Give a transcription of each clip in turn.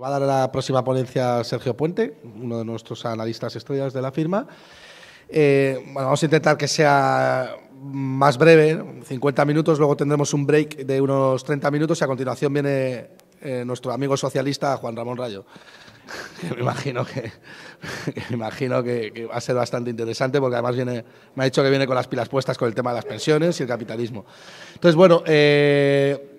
Va a dar la próxima ponencia Sergio Puente, uno de nuestros analistas estrellas de la firma. Eh, vamos a intentar que sea más breve, 50 minutos, luego tendremos un break de unos 30 minutos y a continuación viene eh, nuestro amigo socialista Juan Ramón Rayo. me imagino que, imagino va a ser bastante interesante porque además viene, me ha dicho que viene con las pilas puestas con el tema de las pensiones y el capitalismo. Entonces, bueno, eh,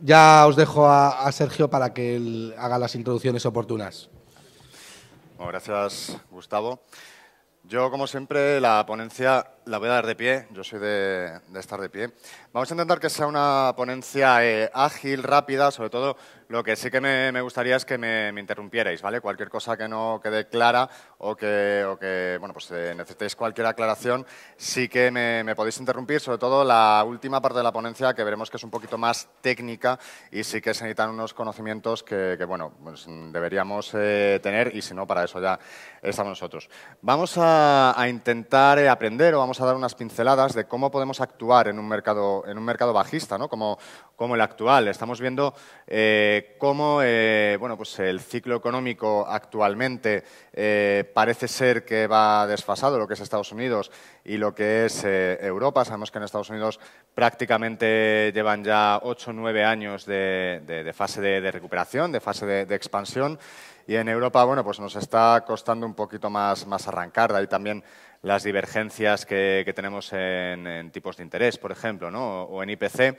ya os dejo a, Sergio para que él haga las introducciones oportunas. gracias, Gustavo. Yo, como siempre, la ponencia la voy a dar de pie, yo soy de, de estar de pie. Vamos a intentar que sea una ponencia eh, ágil, rápida, sobre todo lo que sí que me, me gustaría es que me, interrumpierais, ¿vale? Cualquier cosa que no quede clara o que, o que bueno, pues eh, necesitéis cualquier aclaración, sí que me, podéis interrumpir, sobre todo la última parte de la ponencia que veremos que es un poquito más técnica y sí que se necesitan unos conocimientos que, bueno, pues deberíamos eh, tener y si no, para eso ya estamos nosotros. Vamos a, a intentar aprender o vamos a dar unas pinceladas de cómo podemos actuar en un mercado, en un mercado bajista, ¿no? como, el actual. Estamos viendo eh, cómo eh, pues el ciclo económico actualmente eh, parece ser que va desfasado, lo que es Estados Unidos y lo que es Europa. Sabemos que en Estados Unidos prácticamente llevan ya 8 o 9 años de, fase de, recuperación, de fase de expansión. Y en Europa, bueno, pues nos está costando un poquito más, más arrancar. ahí también las divergencias que, tenemos en, tipos de interés, por ejemplo, o, en IPC.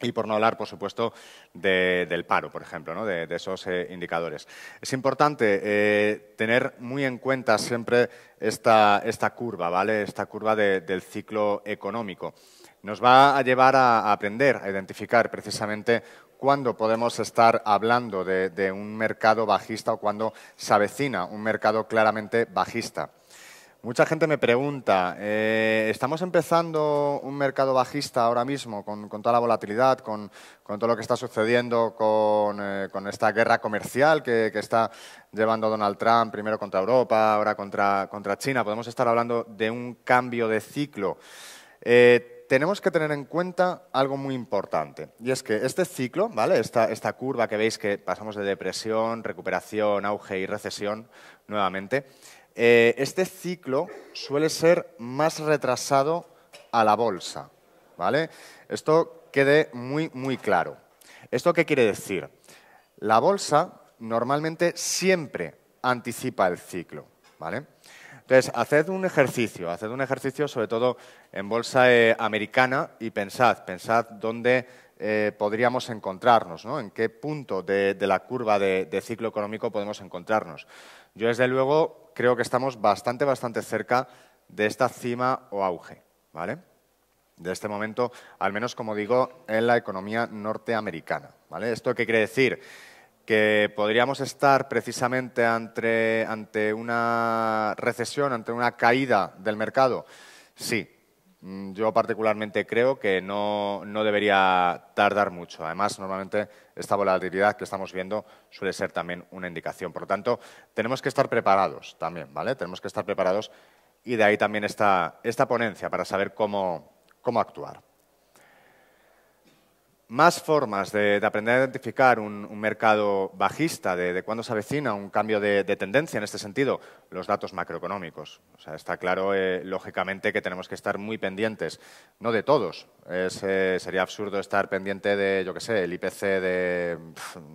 Y por no hablar, por supuesto, del paro, por ejemplo, de, esos eh, indicadores. Es importante eh, tener muy en cuenta siempre esta, curva, ¿vale? Esta curva del ciclo económico. Nos va a llevar a, a aprender, a identificar precisamente cuándo podemos estar hablando de un mercado bajista o cuándo se avecina un mercado claramente bajista. Mucha gente me pregunta, eh, ¿estamos empezando un mercado bajista ahora mismo con, toda la volatilidad, con, todo lo que está sucediendo con, eh, esta guerra comercial que, está llevando Donald Trump, primero contra Europa, ahora contra, China? Podemos estar hablando de un cambio de ciclo. Eh, tenemos que tener en cuenta algo muy importante, y es que este ciclo, ¿vale? esta curva que veis que pasamos de depresión, recuperación, auge y recesión nuevamente, eh, este ciclo suele ser más retrasado a la bolsa, ¿vale? Esto quede muy, muy claro. ¿Esto qué quiere decir? La bolsa normalmente siempre anticipa el ciclo, ¿vale? Entonces, haced un ejercicio, haced un ejercicio sobre todo en bolsa eh, americana y pensad, pensad dónde eh, podríamos encontrarnos, ¿no? en qué punto de, la curva de, de, ciclo económico podemos encontrarnos. Yo, desde luego, creo que estamos bastante, bastante cerca de esta cima o auge, ¿vale? De este momento, al menos como digo, en la economía norteamericana, ¿vale? ¿Esto qué quiere decir? Que podríamos estar precisamente ante una recesión, ante una caída del mercado. Sí, Mm, yo particularmente creo que no, debería tardar mucho. Además, normalmente esta volatilidad que estamos viendo suele ser también una indicación. Por lo tanto, tenemos que estar preparados también, ¿vale? Tenemos que estar preparados y de ahí también esta, esta ponencia para saber cómo actuar. Más formas de, aprender a identificar un, mercado bajista, de, cuándo se avecina un cambio de, tendencia en este sentido, los datos macroeconómicos. O sea, está claro, eh, lógicamente, que tenemos que estar muy pendientes, no de todos. Eh, sería absurdo estar pendiente de, yo qué sé, el IPC de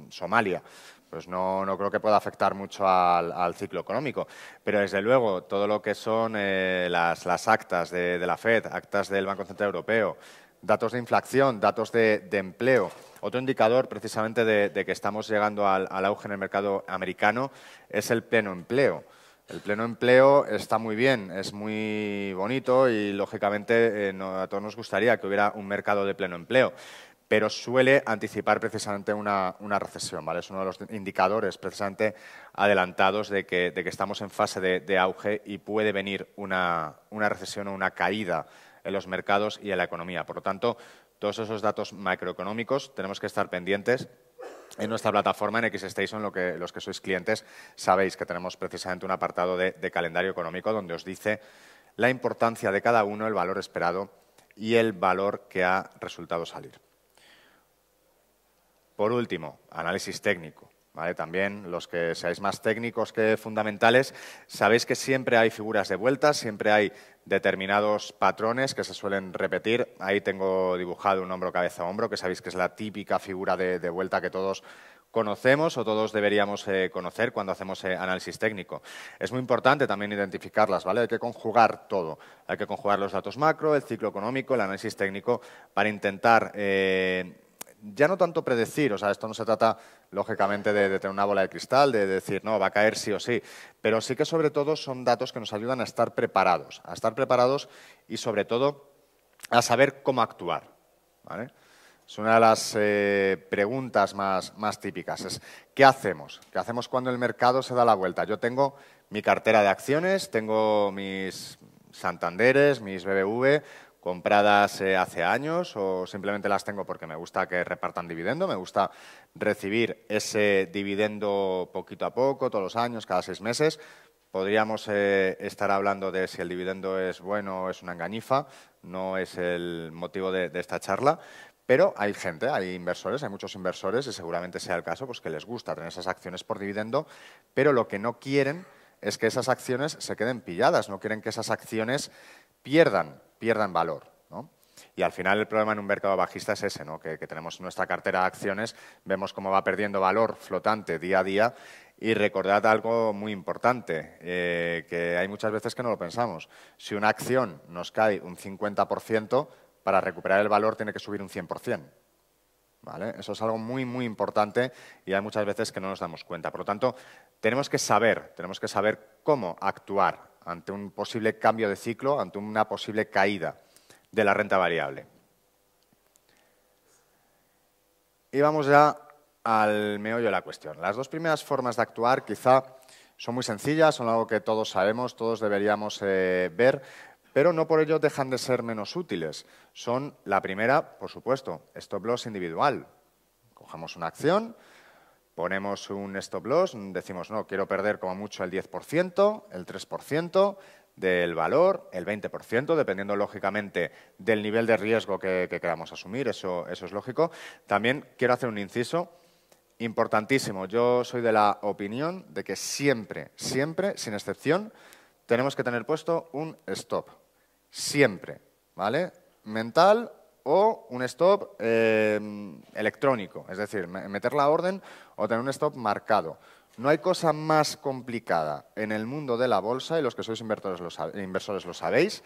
Somalia pues no, creo que pueda afectar mucho al, ciclo económico. Pero desde luego, todo lo que son eh, las, actas de, la FED, actas del Banco Central Europeo, datos de inflación, datos de, empleo. Otro indicador precisamente de, que estamos llegando al, auge en el mercado americano es el pleno empleo. El pleno empleo está muy bien, es muy bonito y lógicamente eh, a todos nos gustaría que hubiera un mercado de pleno empleo pero suele anticipar precisamente una, recesión. ¿vale? Es uno de los indicadores precisamente adelantados de que, estamos en fase de, auge y puede venir una, una recesión o una caída en los mercados y en la economía. Por lo tanto, todos esos datos macroeconómicos tenemos que estar pendientes en nuestra plataforma, en XStation, lo que, los que sois clientes, sabéis que tenemos precisamente un apartado de, calendario económico donde os dice la importancia de cada uno, el valor esperado y el valor que ha resultado salir. Por último, análisis técnico. ¿vale? También los que seáis más técnicos que fundamentales, sabéis que siempre hay figuras de vuelta, siempre hay determinados patrones que se suelen repetir. Ahí tengo dibujado un hombro, cabeza, hombro, que sabéis que es la típica figura de, vuelta que todos conocemos o todos deberíamos eh, conocer cuando hacemos eh, análisis técnico. Es muy importante también identificarlas, ¿vale? Hay que conjugar todo. Hay que conjugar los datos macro, el ciclo económico, el análisis técnico, para intentar eh, ya no tanto predecir, o sea, esto no se trata lógicamente de, tener una bola de cristal, de decir, no, va a caer sí o sí, pero sí que sobre todo son datos que nos ayudan a estar preparados, a estar preparados y sobre todo a saber cómo actuar. Es una de las eh, preguntas más, más típicas. Es, ¿Qué hacemos? ¿Qué hacemos cuando el mercado se da la vuelta? Yo tengo mi cartera de acciones, tengo mis Santanderes, mis BBV, compradas eh, hace años o simplemente las tengo porque me gusta que repartan dividendo, me gusta recibir ese dividendo poquito a poco, todos los años, cada seis meses. Podríamos eh, estar hablando de si el dividendo es bueno o es una engañifa, no es el motivo de, de esta charla, pero hay gente, hay inversores, hay muchos inversores, y seguramente sea el caso, pues que les gusta tener esas acciones por dividendo, pero lo que no quieren es que esas acciones se queden pilladas, no quieren que esas acciones pierdan pierdan valor. ¿no? Y al final el problema en un mercado bajista es ese, ¿no? que, tenemos nuestra cartera de acciones, vemos cómo va perdiendo valor flotante día a día y recordad algo muy importante, eh, que hay muchas veces que no lo pensamos. Si una acción nos cae un 50%, para recuperar el valor tiene que subir un 100%. Eso es algo muy, muy importante y hay muchas veces que no nos damos cuenta. Por lo tanto, tenemos que saber, tenemos que saber cómo actuar ante un posible cambio de ciclo, ante una posible caída de la renta variable. Y vamos ya al meollo de la cuestión. Las dos primeras formas de actuar quizá son muy sencillas, son algo que todos sabemos, todos deberíamos eh, ver, pero no por ello dejan de ser menos útiles. Son la primera, por supuesto, stop loss individual. Cogemos una acción, ponemos un stop loss, decimos, no, quiero perder como mucho el 10%, el 3% del valor, el 20%, dependiendo lógicamente del nivel de riesgo que, queramos asumir, eso, eso es lógico. También quiero hacer un inciso importantísimo. Yo soy de la opinión de que siempre, siempre, sin excepción, tenemos que tener puesto un stop siempre, ¿vale? Mental o un stop eh, electrónico, es decir, meter la orden o tener un stop marcado. No hay cosa más complicada en el mundo de la bolsa, y los que sois inversores inversores lo sabéis,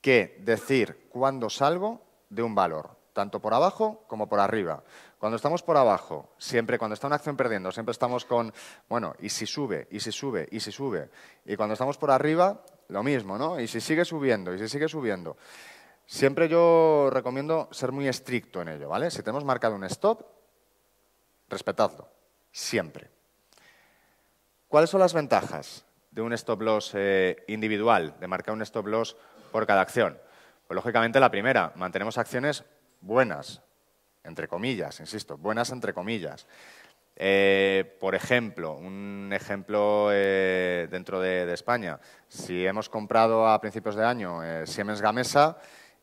que decir cuándo salgo de un valor, tanto por abajo como por arriba. Cuando estamos por abajo, siempre cuando está una acción perdiendo, siempre estamos con, bueno, y si sube, y si sube, y si sube. Y cuando estamos por arriba, lo mismo, ¿no? Y si sigue subiendo, y si sigue subiendo. Siempre yo recomiendo ser muy estricto en ello, ¿vale? Si tenemos marcado un stop, respetadlo, siempre. ¿Cuáles son las ventajas de un stop loss eh, individual, de marcar un stop loss por cada acción? Pues lógicamente la primera, mantenemos acciones buenas, entre comillas, insisto, buenas entre comillas. Eh, por ejemplo, un ejemplo eh, dentro de, España. Si hemos comprado a principios de año eh, Siemens Gamesa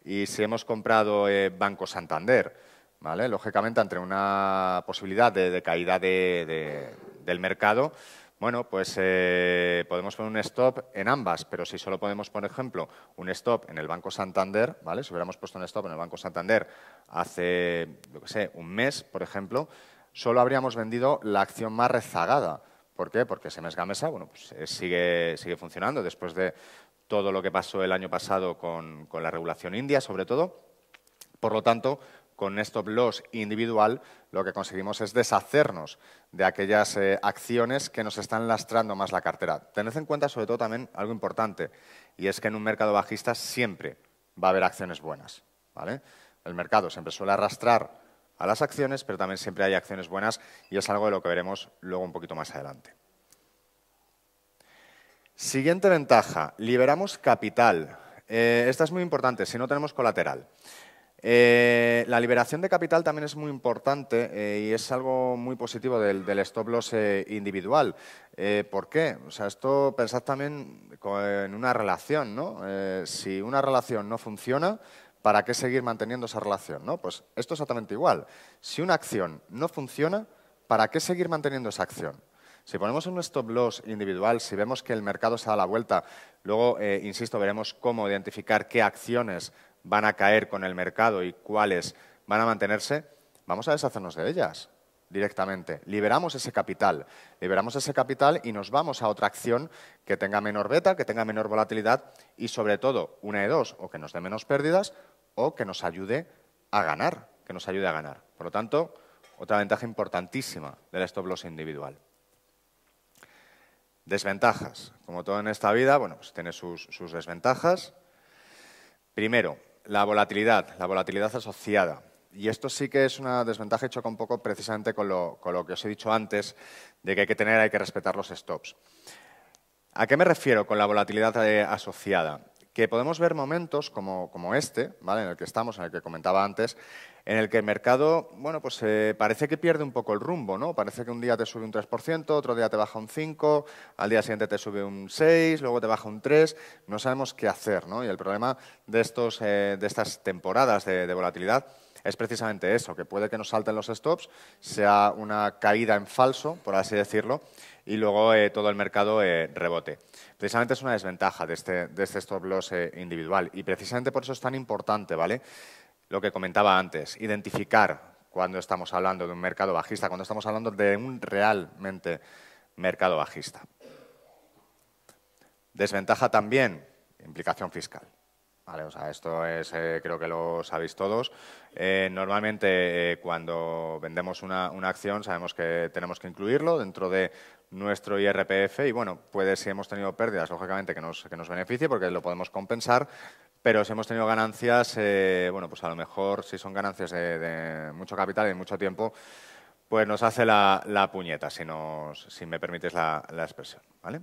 y si hemos comprado Banco Santander, lógicamente entre una posibilidad de, caída del mercado, bueno, pues podemos poner un stop en ambas, pero si solo podemos, por ejemplo, un stop en el Banco Santander, ¿vale? Si hubiéramos puesto un stop en el Banco Santander hace, yo que sé, un mes, por ejemplo, solo habríamos vendido la acción más rezagada. ¿Por qué? Porque mesga Mesa pues, eh, sigue, funcionando después de todo lo que pasó el año pasado con, la regulación india, sobre todo. Por lo tanto, con stop loss individual lo que conseguimos es deshacernos de aquellas eh, acciones que nos están lastrando más la cartera. Tened en cuenta sobre todo también algo importante y es que en un mercado bajista siempre va a haber acciones buenas. El mercado siempre suele arrastrar a las acciones, pero también siempre hay acciones buenas y es algo de lo que veremos luego un poquito más adelante. Siguiente ventaja, liberamos capital. Eh, esta es muy importante, si no tenemos colateral. Eh, la liberación de capital también es muy importante eh, y es algo muy positivo del, stop loss individual. ¿Por qué? O sea, esto pensad también en una relación, ¿no? si una relación no funciona, ¿para qué seguir manteniendo esa relación? ¿no? Pues esto es exactamente igual. Si una acción no funciona, ¿para qué seguir manteniendo esa acción? Si ponemos un stop loss individual, si vemos que el mercado se da la vuelta, luego, eh, insisto, veremos cómo identificar qué acciones van a caer con el mercado y cuáles van a mantenerse, vamos a deshacernos de ellas directamente. Liberamos ese capital, liberamos ese capital y nos vamos a otra acción que tenga menor beta, que tenga menor volatilidad y sobre todo, una de dos, o que nos dé menos pérdidas o que nos ayude a ganar, que nos ayude a ganar. Por lo tanto, otra ventaja importantísima del stop loss individual. Desventajas. Como todo en esta vida, bueno, pues tiene sus, desventajas. Primero, la volatilidad, la volatilidad asociada. Y esto sí que es una desventaja choca un poco precisamente con lo, con lo que os he dicho antes, de que hay que tener, hay que respetar los stops. ¿A qué me refiero con la volatilidad eh, asociada? que podemos ver momentos como, este, en el que estamos, en el que comentaba antes, en el que el mercado, bueno, pues eh, parece que pierde un poco el rumbo, ¿no? Parece que un día te sube un 3%, otro día te baja un 5%, al día siguiente te sube un 6%, luego te baja un 3%, no sabemos qué hacer, ¿no? Y el problema de, estos, eh, de estas temporadas de volatilidad es precisamente eso, que puede que nos salten los stops, sea una caída en falso, por así decirlo, y luego eh, todo el mercado eh, rebote. Precisamente es una desventaja de este, este stop loss eh, individual y precisamente por eso es tan importante, ¿vale? Lo que comentaba antes, identificar cuando estamos hablando de un mercado bajista, cuando estamos hablando de un realmente mercado bajista. Desventaja también, implicación fiscal o sea, esto es, eh, creo que lo sabéis todos. Eh, normalmente eh, cuando vendemos una, acción sabemos que tenemos que incluirlo dentro de nuestro IRPF y bueno, puede si hemos tenido pérdidas, lógicamente que nos, que beneficie porque lo podemos compensar, pero si hemos tenido ganancias, bueno, pues a lo mejor si son ganancias de, mucho capital y mucho tiempo, pues nos hace la, puñeta, si, me permites la, la expresión, ¿vale?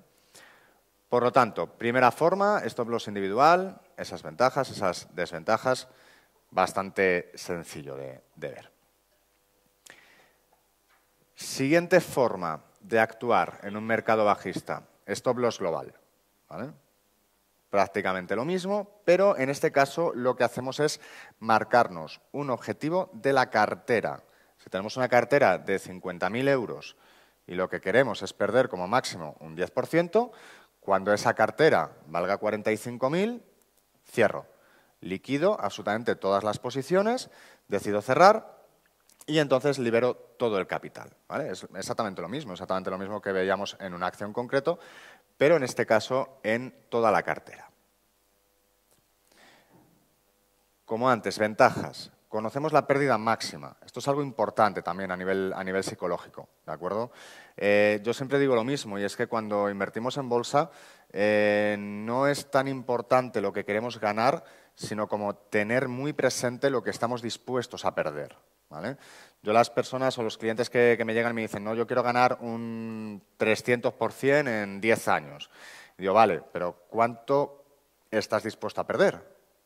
Por lo tanto, primera forma, stop loss individual, esas ventajas, esas desventajas, bastante sencillo de, ver. Siguiente forma de actuar en un mercado bajista, stop loss global. Prácticamente lo mismo, pero en este caso lo que hacemos es marcarnos un objetivo de la cartera. Si tenemos una cartera de 50.000 euros y lo que queremos es perder como máximo un 10%, cuando esa cartera valga 45.000, cierro. Liquido absolutamente todas las posiciones, decido cerrar y entonces libero todo el capital. Es exactamente lo mismo, exactamente lo mismo que veíamos en una acción concreto, pero en este caso en toda la cartera. Como antes, ventajas conocemos la pérdida máxima. Esto es algo importante también a nivel, psicológico, ¿de acuerdo? Eh, yo siempre digo lo mismo y es que cuando invertimos en bolsa eh, no es tan importante lo que queremos ganar, sino como tener muy presente lo que estamos dispuestos a perder, Yo las personas o los clientes que, me llegan me dicen, no, yo quiero ganar un 300% en 10 años. digo, vale, pero ¿cuánto estás dispuesto a perder?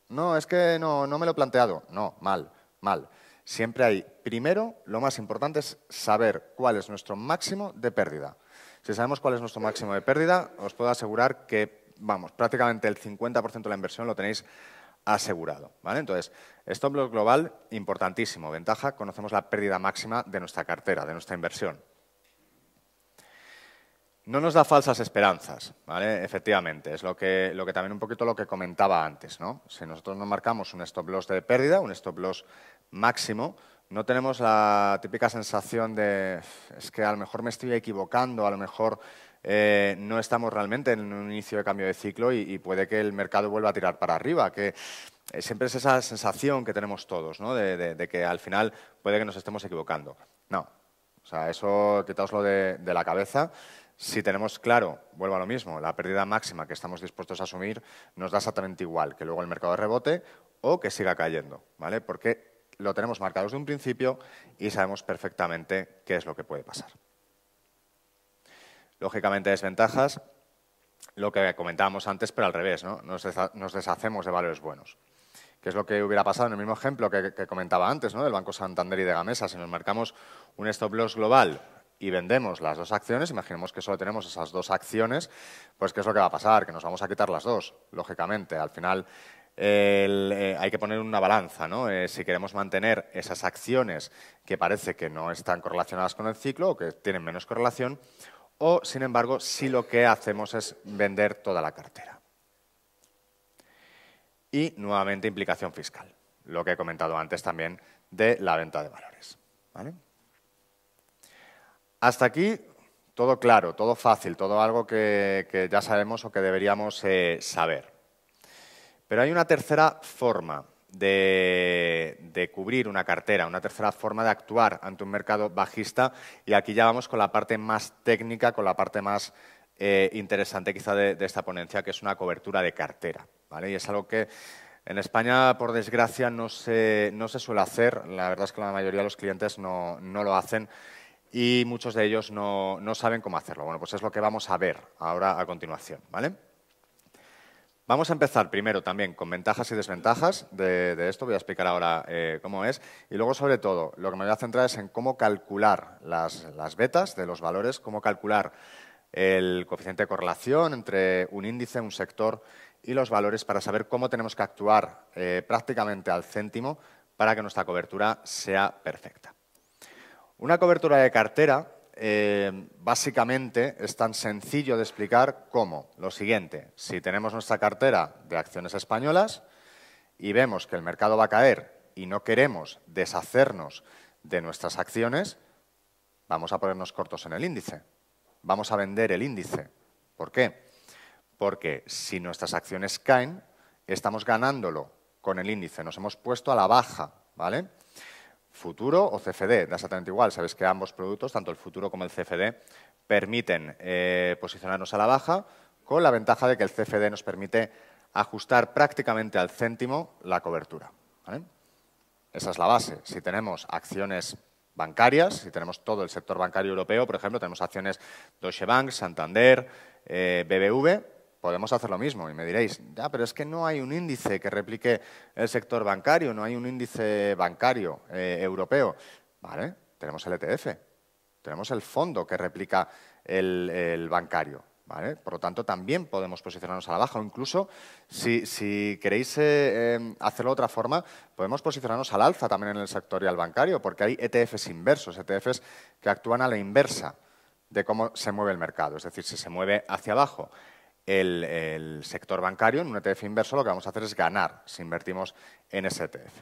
No, es que no me lo he planteado. No, mal mal. Siempre hay, primero, lo más importante es saber cuál es nuestro máximo de pérdida. Si sabemos cuál es nuestro máximo de pérdida, os puedo asegurar que, vamos, prácticamente el 50% de la inversión lo tenéis asegurado. ¿vale? Entonces, stop loss global, importantísimo. Ventaja, conocemos la pérdida máxima de nuestra cartera, de nuestra inversión. No nos da falsas esperanzas, ¿vale? Efectivamente, es lo que, también un poquito lo que comentaba antes, ¿no? Si nosotros nos marcamos un stop loss de pérdida, un stop loss máximo, no tenemos la típica sensación de es que a lo mejor me estoy equivocando, a lo mejor eh, no estamos realmente en un inicio de cambio de ciclo y, puede que el mercado vuelva a tirar para arriba, que eh, siempre es esa sensación que tenemos todos, ¿no? de, que al final puede que nos estemos equivocando. No, o sea, eso quitaoslo de la cabeza. Si tenemos claro, vuelvo a lo mismo, la pérdida máxima que estamos dispuestos a asumir nos da exactamente igual que luego el mercado rebote o que siga cayendo, ¿vale? Porque lo tenemos marcado desde un principio y sabemos perfectamente qué es lo que puede pasar. Lógicamente, desventajas, lo que comentábamos antes, pero al revés, ¿no? Nos deshacemos de valores buenos ¿Qué es lo que hubiera pasado en el mismo ejemplo que, comentaba antes, ¿no? del Banco Santander y de Gamesa. Si nos marcamos un stop loss global y vendemos las dos acciones, imaginemos que solo tenemos esas dos acciones, pues ¿qué es lo que va a pasar? Que nos vamos a quitar las dos, lógicamente. Al final eh, hay que poner una balanza, ¿no? Eh, si queremos mantener esas acciones que parece que no están correlacionadas con el ciclo o que tienen menos correlación, o sin embargo, si lo que hacemos es vender toda la cartera. Y nuevamente implicación fiscal, lo que he comentado antes también de la venta de valores. ¿vale? Hasta aquí todo claro, todo fácil, todo algo que, ya sabemos o que deberíamos eh, saber. Pero hay una tercera forma de, cubrir una cartera, una tercera forma de actuar ante un mercado bajista y aquí ya vamos con la parte más técnica, con la parte más eh, interesante quizá de, esta ponencia, que es una cobertura de cartera. Y es algo que en España, por desgracia, no se, no se suele hacer. La verdad es que la mayoría de los clientes no lo hacen y muchos de ellos no, saben cómo hacerlo. Bueno, pues es lo que vamos a ver ahora a continuación, ¿vale? Vamos a empezar primero también con ventajas y desventajas de, esto, voy a explicar ahora eh, cómo es, y luego sobre todo lo que me voy a centrar es en cómo calcular las, betas de los valores, cómo calcular el coeficiente de correlación entre un índice, un sector y los valores para saber cómo tenemos que actuar eh, prácticamente al céntimo para que nuestra cobertura sea perfecta. Una cobertura de cartera eh, básicamente es tan sencillo de explicar como lo siguiente. Si tenemos nuestra cartera de acciones españolas y vemos que el mercado va a caer y no queremos deshacernos de nuestras acciones, vamos a ponernos cortos en el índice. Vamos a vender el índice. ¿Por qué? Porque si nuestras acciones caen, estamos ganándolo con el índice. Nos hemos puesto a la baja, ¿vale? futuro o CFD, da exactamente igual. Sabes que ambos productos, tanto el futuro como el CFD, permiten eh, posicionarnos a la baja, con la ventaja de que el CFD nos permite ajustar prácticamente al céntimo la cobertura. Esa es la base. Si tenemos acciones bancarias, si tenemos todo el sector bancario europeo, por ejemplo, tenemos acciones Deutsche Bank, Santander, eh, BBV, podemos hacer lo mismo. Y me diréis, ya, pero es que no hay un índice que replique el sector bancario, no hay un índice bancario eh, europeo. Vale, tenemos el ETF, tenemos el fondo que replica el, bancario. ¿Vale? Por lo tanto, también podemos posicionarnos a la baja o incluso, si, queréis eh, em, hacerlo de otra forma, podemos posicionarnos al alza también en el sector y al bancario, porque hay ETFs inversos, ETFs que actúan a la inversa de cómo se mueve el mercado, es decir, si se mueve hacia abajo el, sector bancario, en un ETF inverso lo que vamos a hacer es ganar si invertimos en ese ETF.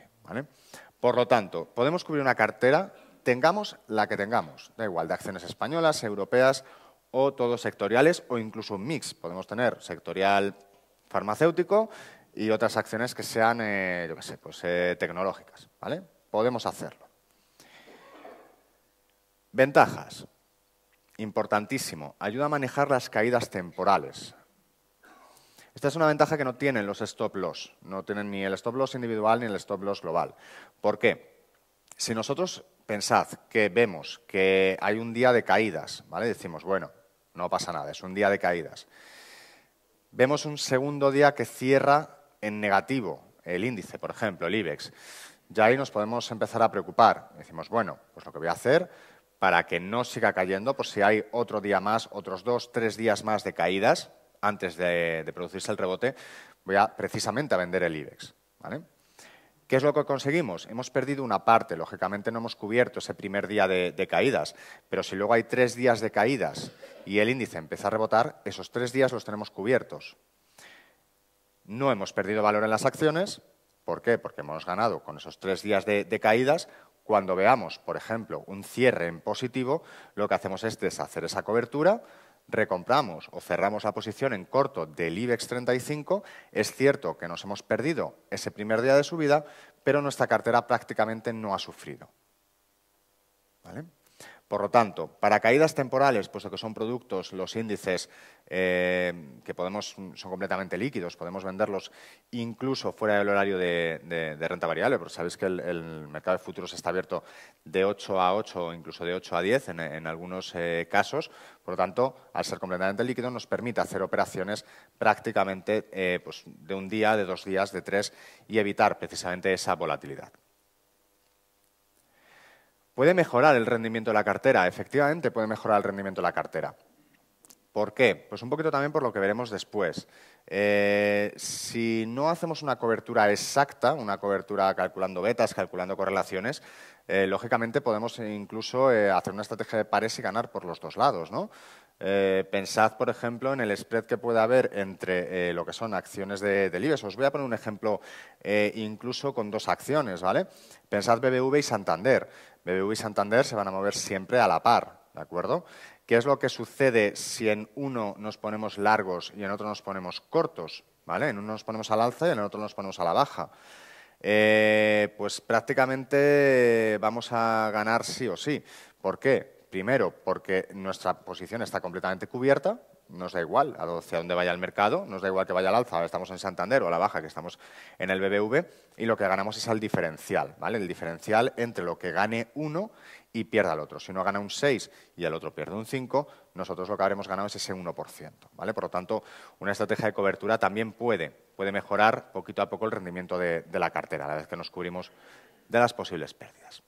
Por lo tanto, podemos cubrir una cartera, tengamos la que tengamos, da igual, de acciones españolas, europeas o todos sectoriales o incluso un mix. Podemos tener sectorial farmacéutico y otras acciones que sean, eh, yo qué sé, pues, eh, tecnológicas. ¿vale? Podemos hacerlo. Ventajas. Importantísimo. Ayuda a manejar las caídas temporales. Esta es una ventaja que no tienen los stop loss, no tienen ni el stop loss individual ni el stop loss global. ¿Por qué? Si nosotros pensad que vemos que hay un día de caídas, ¿vale? Decimos, bueno, no pasa nada, es un día de caídas. Vemos un segundo día que cierra en negativo el índice, por ejemplo, el IBEX. Ya ahí nos podemos empezar a preocupar. Decimos, bueno, pues lo que voy a hacer para que no siga cayendo, pues si hay otro día más, otros dos, tres días más de caídas, antes de, producirse el rebote, voy precisamente a vender el IBEX. ¿Qué es lo que conseguimos? Hemos perdido una parte, lógicamente no hemos cubierto ese primer día de, caídas, pero si luego hay tres días de caídas y el índice empieza a rebotar, esos tres días los tenemos cubiertos. No hemos perdido valor en las acciones, ¿por qué? Porque hemos ganado con esos tres días de caídas. Cuando veamos, por ejemplo, un cierre en positivo, lo que hacemos es deshacer esa cobertura, recompramos o cerramos la posición en corto del IBEX 35, es cierto que nos hemos perdido ese primer día de subida, pero nuestra cartera prácticamente no ha sufrido. ¿Vale? Por lo tanto, para caídas temporales, puesto que son productos, los índices eh, que podemos, son completamente líquidos, podemos venderlos incluso fuera del horario de, renta variable, porque sabéis que el, mercado de futuros está abierto de 8 a 8, incluso de 8 a 10 en, algunos eh, casos. Por lo tanto, al ser completamente líquido, nos permite hacer operaciones prácticamente eh, pues, de un día, de dos días, de tres y evitar precisamente esa volatilidad. Puede mejorar el rendimiento de la cartera, efectivamente puede mejorar el rendimiento de la cartera. ¿Por qué? Pues un poquito también por lo que veremos después. Eh, si no hacemos una cobertura exacta, una cobertura calculando betas, calculando correlaciones, eh, lógicamente podemos incluso eh, hacer una estrategia de pares y ganar por los dos lados. ¿no? Eh, pensad, por ejemplo, en el spread que puede haber entre eh, lo que son acciones de, del Os voy a poner un ejemplo eh, incluso con dos acciones, ¿vale? Pensad BBV y Santander. BBV y Santander se van a mover siempre a la par, ¿de acuerdo? ¿Qué es lo que sucede si en uno nos ponemos largos y en otro nos ponemos cortos? ¿Vale? En uno nos ponemos al alza y en el otro nos ponemos a la baja. pues prácticamente vamos a ganar sí o sí. ¿Por qué? Primero, porque nuestra posición está completamente cubierta, nos da igual hacia dónde vaya el mercado, nos da igual que vaya al alza, ahora estamos en Santander o a la baja, que estamos en el BBV, y lo que ganamos es al diferencial, ¿vale? El diferencial entre lo que gane uno y pierda el otro. Si uno gana un 6 y el otro pierde un 5, nosotros lo que habremos ganado es ese 1%, Por lo tanto, una estrategia de cobertura también puede, mejorar poquito a poco el rendimiento de la cartera, a la vez que nos cubrimos de las posibles pérdidas.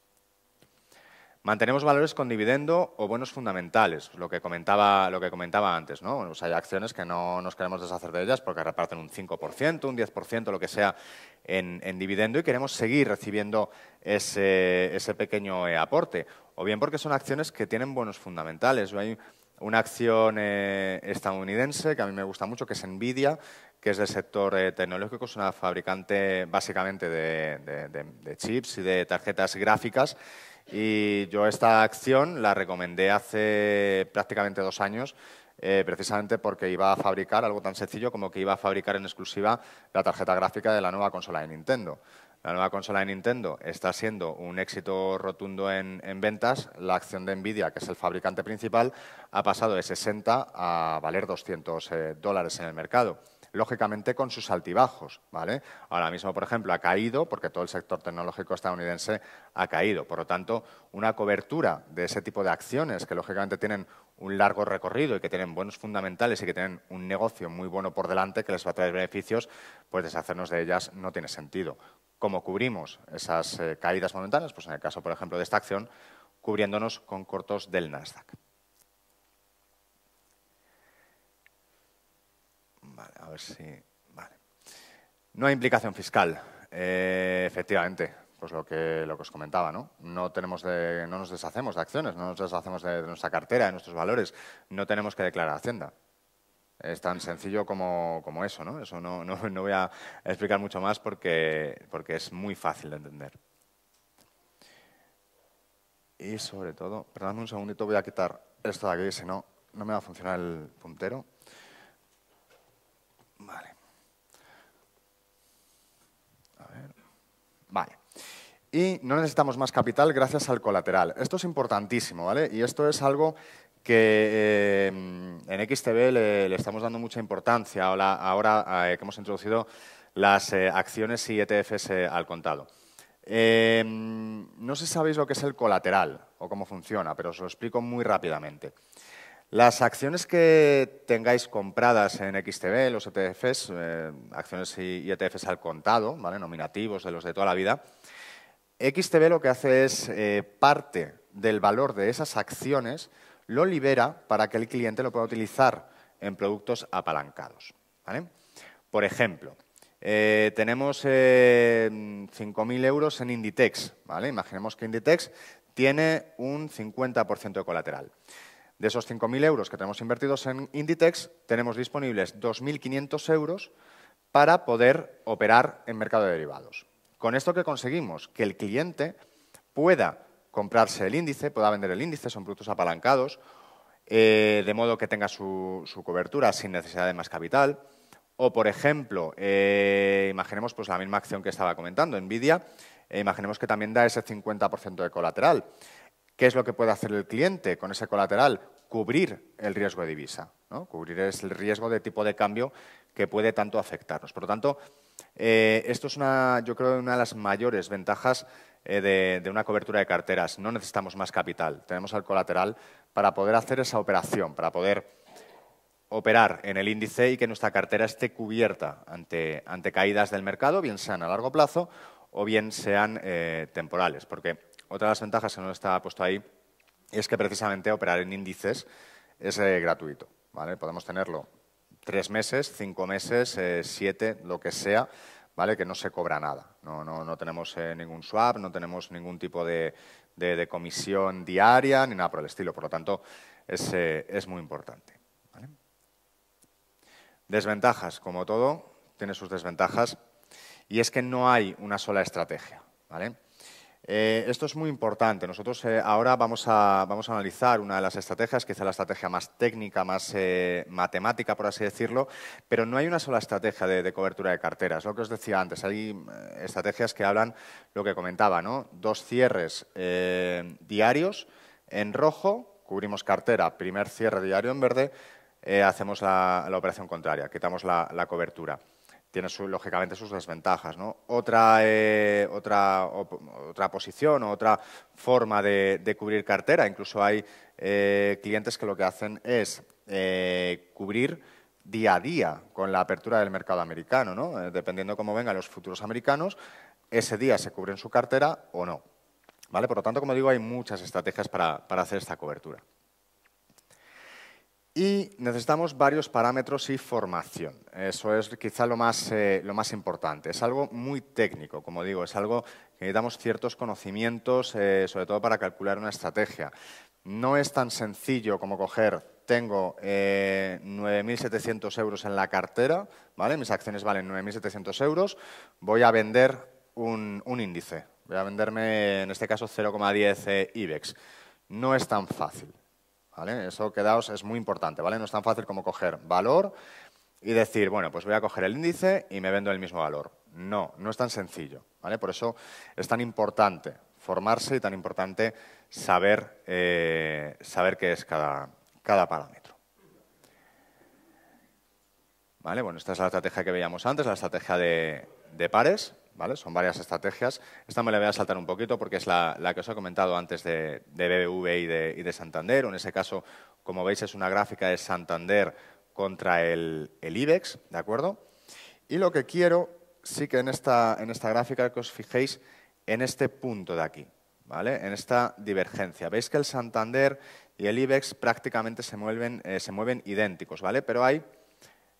Mantenemos valores con dividendo o buenos fundamentales, lo que comentaba, lo que comentaba antes. ¿no? hay acciones que no nos queremos deshacer de ellas porque reparten un 5%, un 10%, lo que sea, en, dividendo y queremos seguir recibiendo ese, pequeño eh, aporte. O bien porque son acciones que tienen buenos fundamentales. Hay una acción eh, estadounidense que a mí me gusta mucho, que es Nvidia, que es del sector eh, tecnológico, es una fabricante básicamente de chips y de tarjetas gráficas y yo esta acción la recomendé hace prácticamente dos años, eh, precisamente porque iba a fabricar algo tan sencillo como que iba a fabricar en exclusiva la tarjeta gráfica de la nueva consola de Nintendo. La nueva consola de Nintendo está siendo un éxito rotundo en, ventas. La acción de Nvidia, que es el fabricante principal, ha pasado de 60 a valer 200 eh, dólares en el mercado lógicamente con sus altibajos. ¿vale? Ahora mismo, por ejemplo, ha caído porque todo el sector tecnológico estadounidense ha caído. Por lo tanto, una cobertura de ese tipo de acciones que lógicamente tienen un largo recorrido y que tienen buenos fundamentales y que tienen un negocio muy bueno por delante que les va a traer beneficios, pues deshacernos de ellas no tiene sentido. ¿Cómo cubrimos esas eh, caídas momentáneas? Pues en el caso, por ejemplo, de esta acción, cubriéndonos con cortos del Nasdaq. No hay implicación fiscal, eh, efectivamente. Pues lo que, lo que os comentaba, ¿no? No, tenemos de, no nos deshacemos de acciones, no nos deshacemos de, nuestra cartera, de nuestros valores. No tenemos que declarar Hacienda. Es tan sencillo como, eso, ¿no? Eso no, voy a explicar mucho más porque, porque es muy fácil de entender. Y sobre todo, perdón un segundito, voy a quitar esto de aquí, si no, no me va a funcionar el puntero. Vale. Y no necesitamos más capital gracias al colateral. Esto es importantísimo, ¿vale? Y esto es algo que eh, en XTB le, estamos dando mucha importancia ahora, eh, que hemos introducido las eh, acciones y ETFs al contado. Em, no sé si sabéis lo que es el colateral o cómo funciona, pero os lo explico muy rápidamente. Las acciones que tengáis compradas en XTB, los ETFs, eh, acciones y ETFs al contado, ¿vale? nominativos de los de toda la vida, XTB lo que hace es eh, parte del valor de esas acciones lo libera para que el cliente lo pueda utilizar en productos apalancados. Por ejemplo, eh, tenemos 5.000 euros en Inditex. Imaginemos que Inditex tiene un 50% de colateral. De esos 5.000 euros que tenemos invertidos en Inditex, tenemos disponibles 2.500 euros para poder operar en mercado de derivados. Con esto que conseguimos que el cliente pueda comprarse el índice, pueda vender el índice, son productos apalancados, eh, de modo que tenga su, cobertura sin necesidad de más capital. O, por ejemplo, eh, imaginemos pues, la misma acción que estaba comentando, Nvidia, e imaginemos que también da ese 50% de colateral. ¿Qué es lo que puede hacer el cliente con ese colateral? Cubrir el riesgo de divisa. Cubrir el riesgo de tipo de cambio que puede tanto afectarnos. Por lo tanto, eh, esto es una, yo creo, una de las mayores ventajas eh, de, una cobertura de carteras. No necesitamos más capital, tenemos al colateral para poder hacer esa operación, para poder operar en el índice y que nuestra cartera esté cubierta ante, caídas del mercado, bien sean a largo plazo o bien sean eh, temporales. Porque otra de las ventajas que nos está puesto ahí es que precisamente operar en índices es eh, gratuito. ¿vale? Podemos tenerlo tres meses, cinco meses, eh, siete, lo que sea, ¿vale? que no se cobra nada. No, no, tenemos eh, ningún swap, no tenemos ningún tipo de, comisión diaria, ni nada por el estilo. Por lo tanto, es, es muy importante. Desventajas, como todo, tiene sus desventajas, y es que no hay una sola estrategia. ¿vale? Eh, esto es muy importante. Nosotros eh, ahora vamos a, analizar una de las estrategias, que es la estrategia más técnica, más eh, matemática, por así decirlo, pero no hay una sola estrategia de, cobertura de carteras. Lo que os decía antes, hay estrategias que hablan lo que comentaba, ¿no? Dos cierres diarios en rojo, cubrimos cartera, primer cierre diario en verde, hacemos la, operación contraria, quitamos la cobertura tiene lógicamente sus desventajas. Eh, otra, posición o otra forma de, cubrir cartera, incluso hay eh, clientes que lo que hacen es eh, cubrir día a día con la apertura del mercado americano. ¿no? dependiendo cómo vengan los futuros americanos, ese día se cubre en su cartera o no. ¿Vale? Por lo tanto, como digo, hay muchas estrategias para hacer esta cobertura. Y necesitamos varios parámetros y formación. Eso es quizá eh, lo más, importante. Es algo muy técnico, como digo, es algo que necesitamos ciertos conocimientos, eh, sobre todo para calcular una estrategia. No es tan sencillo como coger, tengo 9.700 eh, euros en la cartera, mis acciones valen 9.700 euros, voy a vender un, un, índice, voy a venderme en este caso 0,10 IBEX. No es tan fácil. Eso quedaos, es muy importante, ¿vale? No es tan fácil como coger valor y decir, bueno, pues voy a coger el índice y me vendo el mismo valor. No, no es tan sencillo, ¿vale? Por eso es tan importante formarse y tan importante saber, eh, saber qué es cada, parámetro. Bueno, esta es la estrategia que veíamos antes, la estrategia de pares. Son varias estrategias. Esta me la voy a saltar un poquito porque es la, que os he comentado antes de, BBV y de, y de, Santander. En ese caso, como veis, es una gráfica de Santander contra el, IBEX, ¿de acuerdo? Y lo que quiero, sí que en esta, en esta gráfica que os fijéis en este punto de aquí, ¿vale? En esta divergencia. Veis que el Santander y el IBEX prácticamente se mueven, eh, se mueven idénticos, ¿vale? Pero hay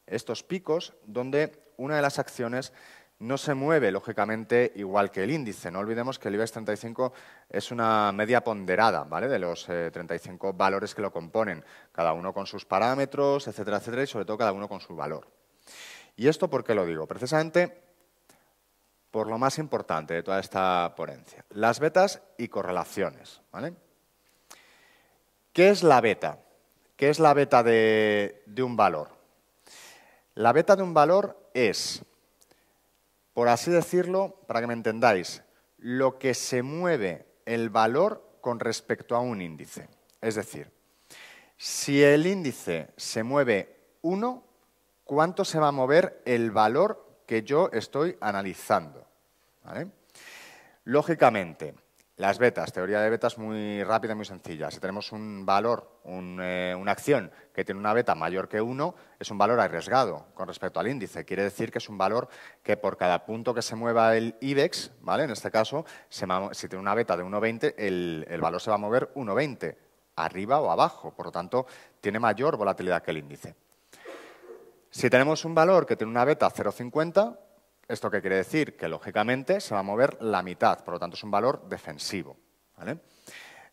estos picos donde una de las acciones no se mueve, lógicamente, igual que el índice. No olvidemos que el IBEX 35 es una media ponderada ¿vale? de los 35 eh, valores que lo componen, cada uno con sus parámetros, etcétera, etcétera, y sobre todo cada uno con su valor. ¿Y esto por qué lo digo? Precisamente por lo más importante de toda esta ponencia, las betas y correlaciones. ¿Qué es la beta? ¿Qué es la beta de un valor? La beta de un valor es por así decirlo, para que me entendáis, lo que se mueve el valor con respecto a un índice. Es decir, si el índice se mueve 1, ¿cuánto se va a mover el valor que yo estoy analizando? Lógicamente, las betas, teoría de betas muy rápida y muy sencilla. Si tenemos un valor, eh, una acción que tiene una beta mayor que 1, es un valor arriesgado con respecto al índice. Quiere decir que es un valor que por cada punto que se mueva el IBEX, ¿vale? en este caso, si tiene una beta de 1,20, el, el valor se va a mover 1,20, arriba o abajo. Por lo tanto, tiene mayor volatilidad que el índice. Si tenemos un valor que tiene una beta 0,50, ¿Esto qué quiere decir? Que lógicamente se va a mover la mitad, por lo tanto es un valor defensivo.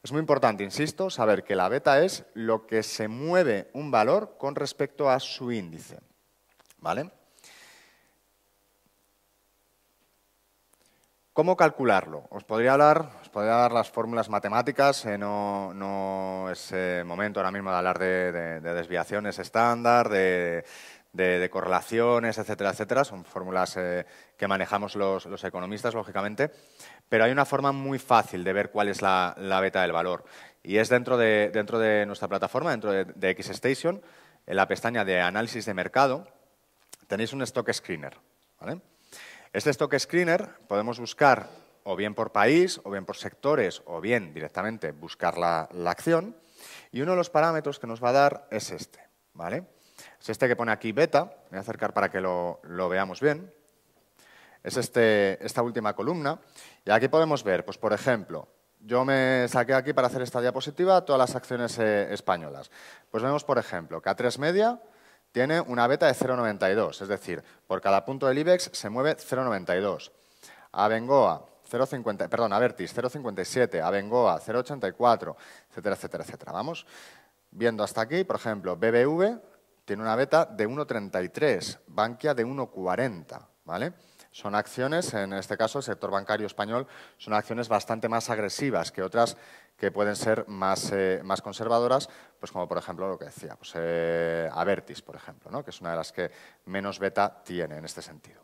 Es muy importante, insisto, saber que la beta es lo que se mueve un valor con respecto a su índice. ¿Cómo calcularlo? Os podría, hablar, os podría dar las fórmulas matemáticas, eh, no, es eh, momento ahora mismo de hablar de desviaciones estándar, de, de, correlaciones, etcétera, etcétera. Son fórmulas eh, que manejamos los, economistas, lógicamente. Pero hay una forma muy fácil de ver cuál es la, beta del valor. Y es dentro de, dentro de nuestra plataforma, dentro de, XStation, en la pestaña de análisis de mercado, tenéis un stock screener. Este stock screener podemos buscar o bien por país, o bien por sectores, o bien directamente buscar la, la acción. Y uno de los parámetros que nos va a dar es este. ¿vale? es este que pone aquí beta, voy a acercar para que lo, veamos bien. Es este, esta última columna. Y aquí podemos ver, pues por ejemplo, yo me saqué aquí para hacer esta diapositiva todas las acciones eh, españolas. Pues vemos, por ejemplo, que A3 media tiene una beta de 0,92, es decir, por cada punto del IBEX se mueve 0,92. A Bengoa, 0,50, perdón, a 0,57, a Bengoa 0,84, etcétera, etcétera, etcétera. Vamos viendo hasta aquí, por ejemplo, BBV tiene una beta de 1,33, Bankia de 1,40, Son acciones, en este caso el sector bancario español, son acciones bastante más agresivas que otras que pueden ser más, eh, conservadoras, pues como por ejemplo lo que decía, pues, eh, Avertis, por ejemplo, que es una de las que menos beta tiene en este sentido.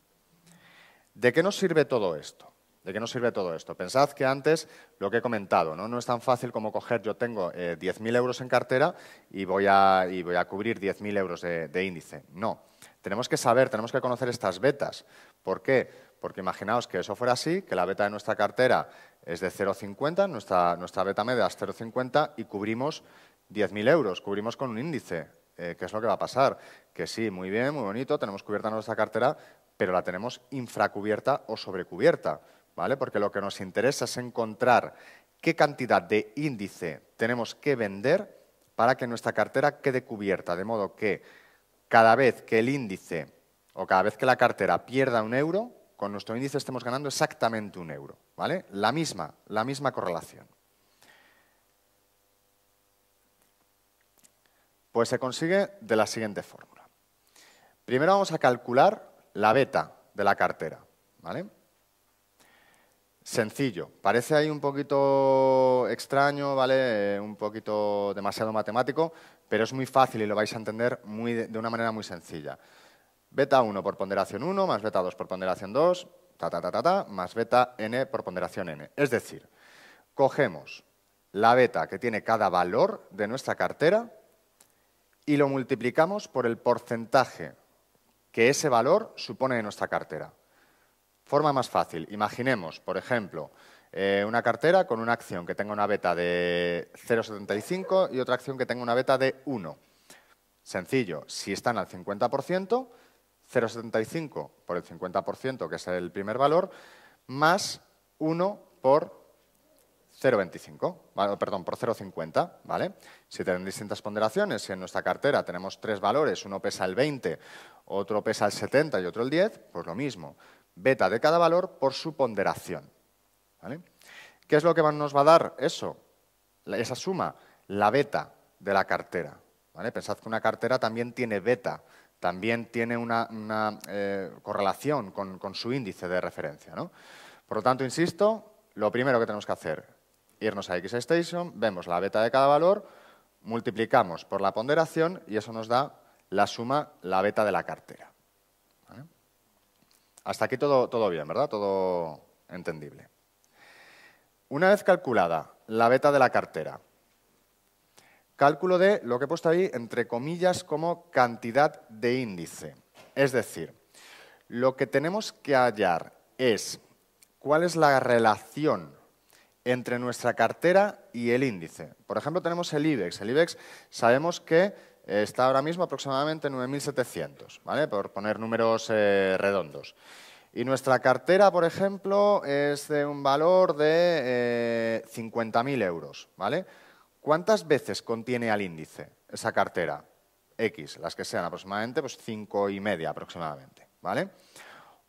¿De qué nos sirve todo esto? ¿De qué nos sirve todo esto? Pensad que antes lo que he comentado, ¿no? es tan fácil como coger, yo tengo 10.000 eh, euros en cartera y voy a, y voy a cubrir 10.000 euros de, índice. No, tenemos que saber, tenemos que conocer estas betas. ¿Por qué? Porque imaginaos que eso fuera así, que la beta de nuestra cartera es de 0,50, nuestra, beta media es 0,50 y cubrimos 10.000 euros, cubrimos con un índice. Eh, ¿Qué es lo que va a pasar? Que sí, muy bien, muy bonito, tenemos cubierta nuestra cartera, pero la tenemos infracubierta o sobrecubierta. Porque lo que nos interesa es encontrar qué cantidad de índice tenemos que vender para que nuestra cartera quede cubierta, de modo que cada vez que el índice o cada vez que la cartera pierda un euro, con nuestro índice estemos ganando exactamente un euro, ¿vale? La misma, la misma correlación. Pues se consigue de la siguiente fórmula. Primero vamos a calcular la beta de la cartera, ¿vale? sencillo. Parece ahí un poquito extraño, ¿vale? Eh, un poquito demasiado matemático, pero es muy fácil y lo vais a entender de, una manera muy sencilla. Beta 1 por ponderación 1 más beta 2 por ponderación 2, ta, ta, ta, ta, más beta n por ponderación n. Es decir, cogemos la beta que tiene cada valor de nuestra cartera y lo multiplicamos por el porcentaje que ese valor supone de nuestra cartera. Forma más fácil. Imaginemos, por ejemplo, eh, una cartera con una acción que tenga una beta de 0,75 y otra acción que tenga una beta de 1. Sencillo, si están al 50%, 0,75 por el 50%, que es el primer valor, más 1 por 0,25, perdón, por 0,50, ¿vale? Si tienen distintas ponderaciones, si en nuestra cartera tenemos tres valores, uno pesa el 20, otro pesa el 70 y otro el 10, pues lo mismo beta de cada valor por su ponderación. ¿Qué es lo que nos va a dar eso? Esa suma, la beta de la cartera. Pensad que una cartera también tiene beta, también tiene una, eh, correlación con, su índice de referencia. Por lo tanto, insisto, lo primero que tenemos que hacer, irnos a XStation, vemos la beta de cada valor, multiplicamos por la ponderación y eso nos da la suma, la beta de la cartera. Hasta aquí todo, todo bien, ¿verdad? Todo entendible. Una vez calculada la beta de la cartera, cálculo de lo que he puesto ahí entre comillas como cantidad de índice. Es decir, lo que tenemos que hallar es cuál es la relación entre nuestra cartera y el índice. Por ejemplo, tenemos el IBEX. El IBEX sabemos que está ahora mismo aproximadamente en 9.700, ¿vale? por poner números eh, redondos. Y nuestra cartera, por ejemplo, es de un valor de 50.000 eh, euros. ¿vale? ¿Cuántas veces contiene al índice esa cartera? X, las que sean aproximadamente, pues 5 y media aproximadamente. ¿vale?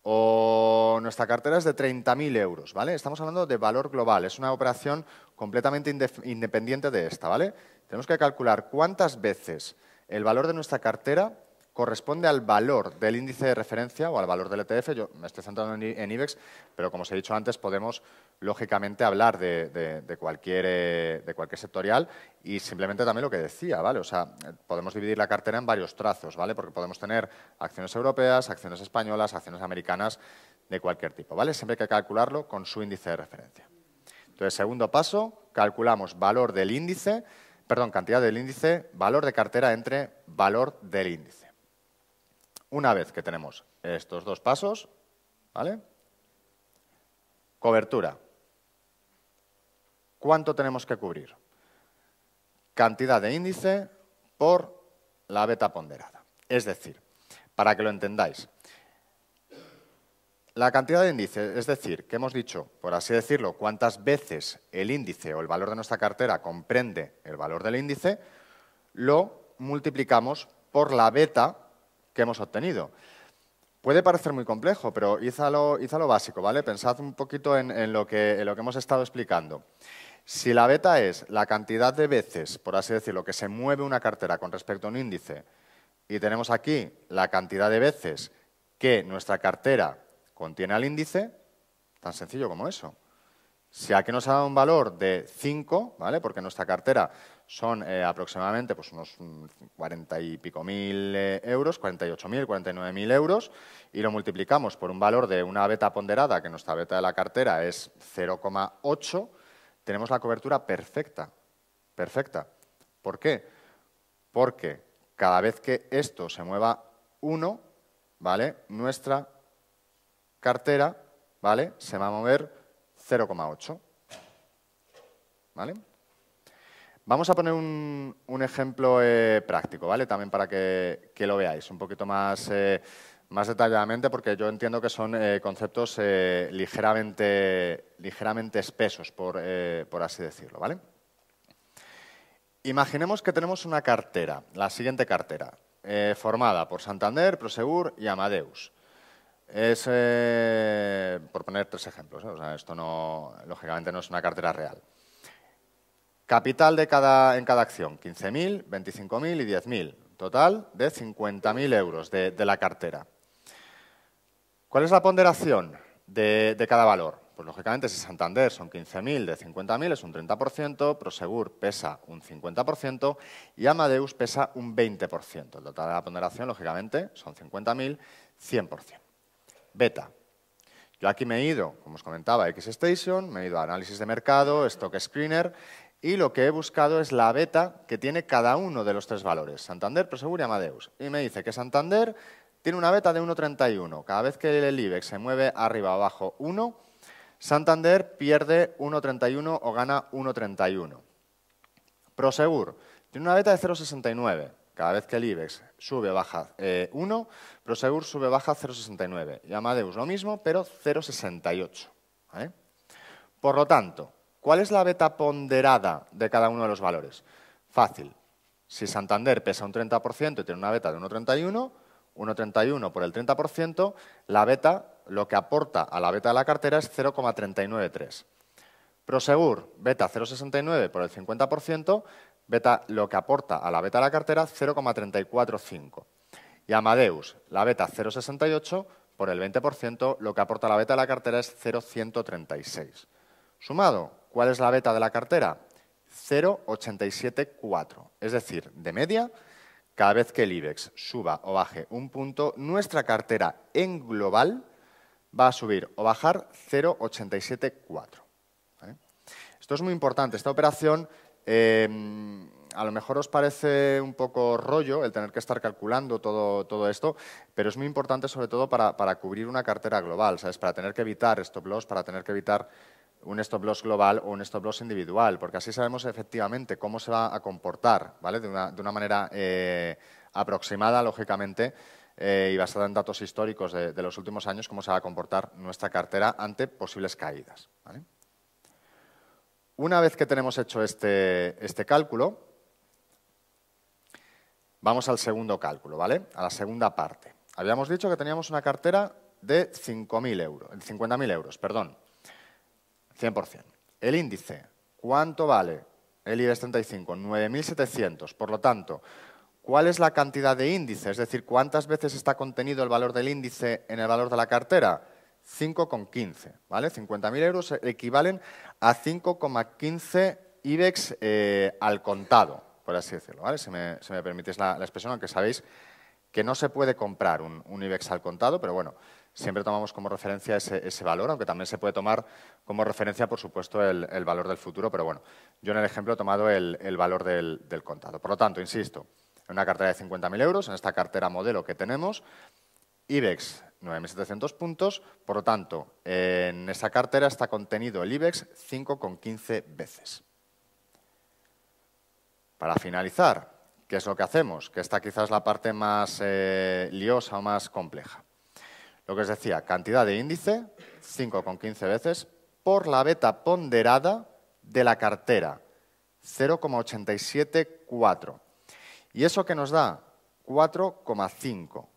o nuestra cartera es de 30.000 euros, ¿vale? Estamos hablando de valor global, es una operación completamente independiente de esta, ¿vale? Tenemos que calcular cuántas veces el valor de nuestra cartera corresponde al valor del índice de referencia o al valor del ETF. Yo me estoy centrando en, IBEX, pero como os he dicho antes, podemos lógicamente hablar de, cualquier, eh, de, cualquier, sectorial y simplemente también lo que decía, ¿vale? O sea, podemos dividir la cartera en varios trazos, ¿vale? Porque podemos tener acciones europeas, acciones españolas, acciones americanas de cualquier tipo, ¿vale? Siempre hay que calcularlo con su índice de referencia. Entonces, segundo paso, calculamos valor del índice perdón, cantidad del índice, valor de cartera entre valor del índice. Una vez que tenemos estos dos pasos, ¿vale? Cobertura. ¿Cuánto tenemos que cubrir? Cantidad de índice por la beta ponderada. Es decir, para que lo entendáis, la cantidad de índices, es decir, que hemos dicho, por así decirlo, cuántas veces el índice o el valor de nuestra cartera comprende el valor del índice, lo multiplicamos por la beta que hemos obtenido. Puede parecer muy complejo, pero hizo lo básico, ¿vale? Pensad un poquito en, lo que, en lo que hemos estado explicando. Si la beta es la cantidad de veces, por así decirlo, que se mueve una cartera con respecto a un índice, y tenemos aquí la cantidad de veces que nuestra cartera contiene al índice, tan sencillo como eso. Si aquí nos ha dado un valor de 5, ¿vale? porque nuestra cartera son eh, aproximadamente pues, unos 40 mm, y pico mil eh, euros, 48.000, 49.000 euros, y lo multiplicamos por un valor de una beta ponderada, que nuestra beta de la cartera es 0,8, tenemos la cobertura perfecta. Perfecta. ¿Por qué? Porque cada vez que esto se mueva 1, ¿vale? nuestra cartera, ¿vale? Se va a mover 0,8. ¿Vale? Vamos a poner un, ejemplo eh, práctico, ¿vale? También para que, lo veáis un poquito más, eh, más detalladamente, porque yo entiendo que son eh, conceptos ligeramente, ligeramente espesos, por, por así decirlo, ¿vale? Imaginemos que tenemos una cartera, la siguiente cartera, formada por Santander, Prosegur y Amadeus. Es, eh, por poner tres ejemplos, ¿eh? o sea, esto lógicamente no es una cartera real. Capital en cada acción, 15.000, 25.000 y 10.000. Total de 50.000 euros de, la cartera. ¿Cuál es la ponderación de, de cada valor? Pues lógicamente si Santander son 15.000 de 50.000 es un 30%, Prosegur pesa un 50% y Amadeus pesa un 20%. El total de la ponderación, lógicamente, son 50.000, 100% beta. Yo aquí me he ido, como os comentaba, a XStation, me he ido a análisis de mercado, stock screener, y lo que he buscado es la beta que tiene cada uno de los tres valores, Santander, Prosegur y Amadeus. Y me dice que Santander tiene una beta de 1,31. Cada vez que el IBEX se mueve arriba o abajo 1, Santander pierde 1,31 o gana 1,31. Prosegur tiene una beta de 0,69. Cada vez que el IBEX sube baja 1, eh, Prosegur sube baja 0,69 y Amadeus lo mismo, pero 0,68. ¿eh? Por lo tanto, ¿cuál es la beta ponderada de cada uno de los valores? Fácil. Si Santander pesa un 30% y tiene una beta de 1,31, 1,31 por el 30%, la beta, lo que aporta a la beta de la cartera es 0,393. Prosegur, beta 0,69 por el 50%, beta, lo que aporta a la beta de la cartera 0,345. Y Amadeus, la beta 0,68, por el 20%, lo que aporta la beta de la cartera es 0,136. Sumado, ¿cuál es la beta de la cartera? 0,874. Es decir, de media, cada vez que el IBEX suba o baje un punto, nuestra cartera en global va a subir o bajar 0,874. ¿eh? Esto es muy importante. Esta operación Em, a lo mejor os parece un poco rollo el tener que estar calculando todo, esto, pero es muy importante sobre todo para, cubrir una cartera global, ¿sabes? para tener que evitar stop loss, para tener que evitar un stop loss global o un stop loss individual, porque así sabemos efectivamente cómo se va a comportar, ¿vale? De una, de una manera eh, aproximada, lógicamente, eh, y basada en datos históricos de, los últimos años, cómo se va a comportar nuestra cartera ante posibles caídas, una vez que tenemos hecho este, este cálculo, vamos al segundo cálculo, ¿vale? A la segunda parte. Habíamos dicho que teníamos una cartera de mil euros, 50.000 euros, perdón, 100%. El índice, ¿cuánto vale el IBEX 35? 9.700. Por lo tanto, ¿cuál es la cantidad de índice? Es decir, ¿cuántas veces está contenido el valor del índice en el valor de la cartera? 5,15, ¿vale? 50.000 euros equivalen a 5,15 IBEX eh, al contado, por así decirlo, ¿vale? Si me, permitís la, expresión, aunque sabéis que no se puede comprar un, IBEX al contado, pero bueno, siempre tomamos como referencia ese, valor, aunque también se puede tomar como referencia, por supuesto, el, valor del futuro, pero bueno, yo en el ejemplo he tomado el, valor del, del, contado. Por lo tanto, insisto, en una cartera de 50.000 euros, en esta cartera modelo que tenemos, IBEX 9.700 puntos. Por lo tanto, en esa cartera está contenido el IBEX 5,15 veces. Para finalizar, ¿qué es lo que hacemos? Que esta quizás es la parte más eh, liosa o más compleja. Lo que os decía, cantidad de índice, 5,15 veces, por la beta ponderada de la cartera, 0,874. ¿Y eso qué nos da? 4,5.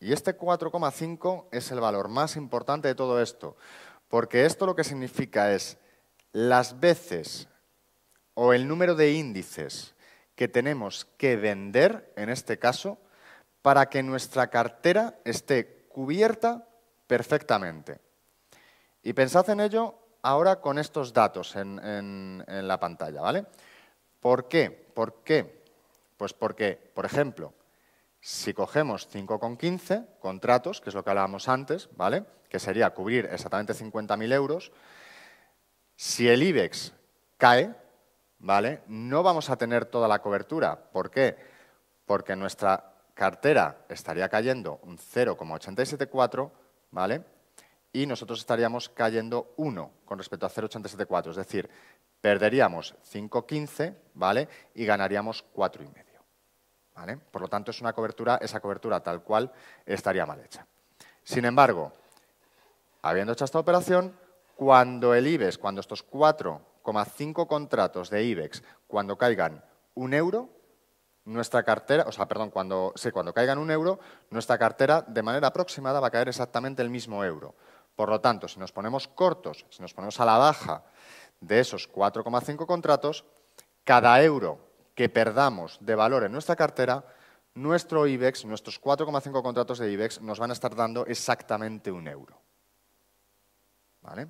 Y este 4,5 es el valor más importante de todo esto, porque esto lo que significa es las veces o el número de índices que tenemos que vender, en este caso, para que nuestra cartera esté cubierta perfectamente. Y pensad en ello ahora con estos datos en, la pantalla, ¿vale? ¿Por qué? ¿Por qué? Pues porque, por ejemplo, si cogemos 5,15 contratos, que es lo que hablábamos antes, ¿vale? que sería cubrir exactamente 50.000 euros, si el IBEX cae, ¿vale? no vamos a tener toda la cobertura. ¿Por qué? Porque nuestra cartera estaría cayendo un 0,874, ¿vale? Y nosotros estaríamos cayendo 1 con respecto a 0,874, es decir, perderíamos 5,15, ¿vale? Y ganaríamos 4,5. Por lo tanto, es una cobertura, esa cobertura tal cual estaría mal hecha. Sin embargo, habiendo hecho esta operación, cuando el IBEX, cuando estos 4,5 contratos de IBEX, cuando caigan un euro, nuestra cartera, o sea, perdón, cuando, cuando caigan un euro, nuestra cartera de manera aproximada va a caer exactamente el mismo euro. Por lo tanto, si nos ponemos cortos, si nos ponemos a la baja de esos 4,5 contratos, cada euro que perdamos de valor en nuestra cartera, nuestro IBEX, nuestros 4,5 contratos de IBEX nos van a estar dando exactamente un euro. ¿Vale?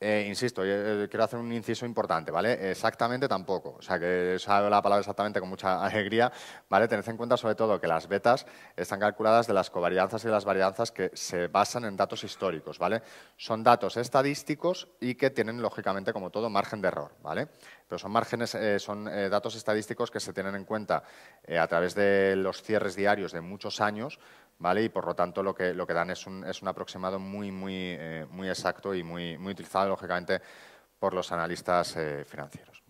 Eh, insisto, eh, quiero hacer un inciso importante, ¿vale? Exactamente tampoco. O sea, que he la palabra exactamente con mucha alegría, ¿vale? Tened en cuenta sobre todo que las betas están calculadas de las covarianzas y de las varianzas que se basan en datos históricos, ¿vale? Son datos estadísticos y que tienen, lógicamente, como todo, margen de error, ¿vale? Pero son márgenes, eh, son datos estadísticos que se tienen en cuenta a través de los cierres diarios de muchos años, y por lo tanto lo que, dan es un, aproximado muy, muy, eh, muy exacto y muy, muy utilizado, lógicamente, por los analistas eh, financieros,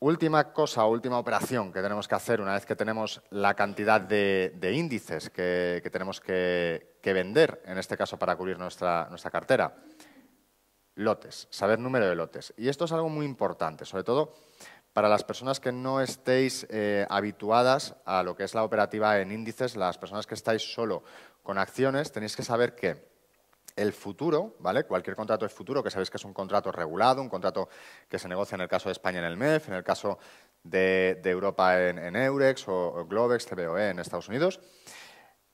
Última cosa, última operación que tenemos que hacer una vez que tenemos la cantidad de, índices que, tenemos que, vender, en este caso para cubrir nuestra cartera. Lotes, saber número de lotes. Y esto es algo muy importante, sobre todo para las personas que no estéis eh, habituadas a lo que es la operativa en índices, las personas que estáis solo con acciones, tenéis que saber que el futuro, ¿vale? Cualquier contrato es futuro, que sabéis que es un contrato regulado, un contrato que se negocia en el caso de España en el MEF, en el caso de, Europa en, Eurex o, Globex, CBOE en Estados Unidos.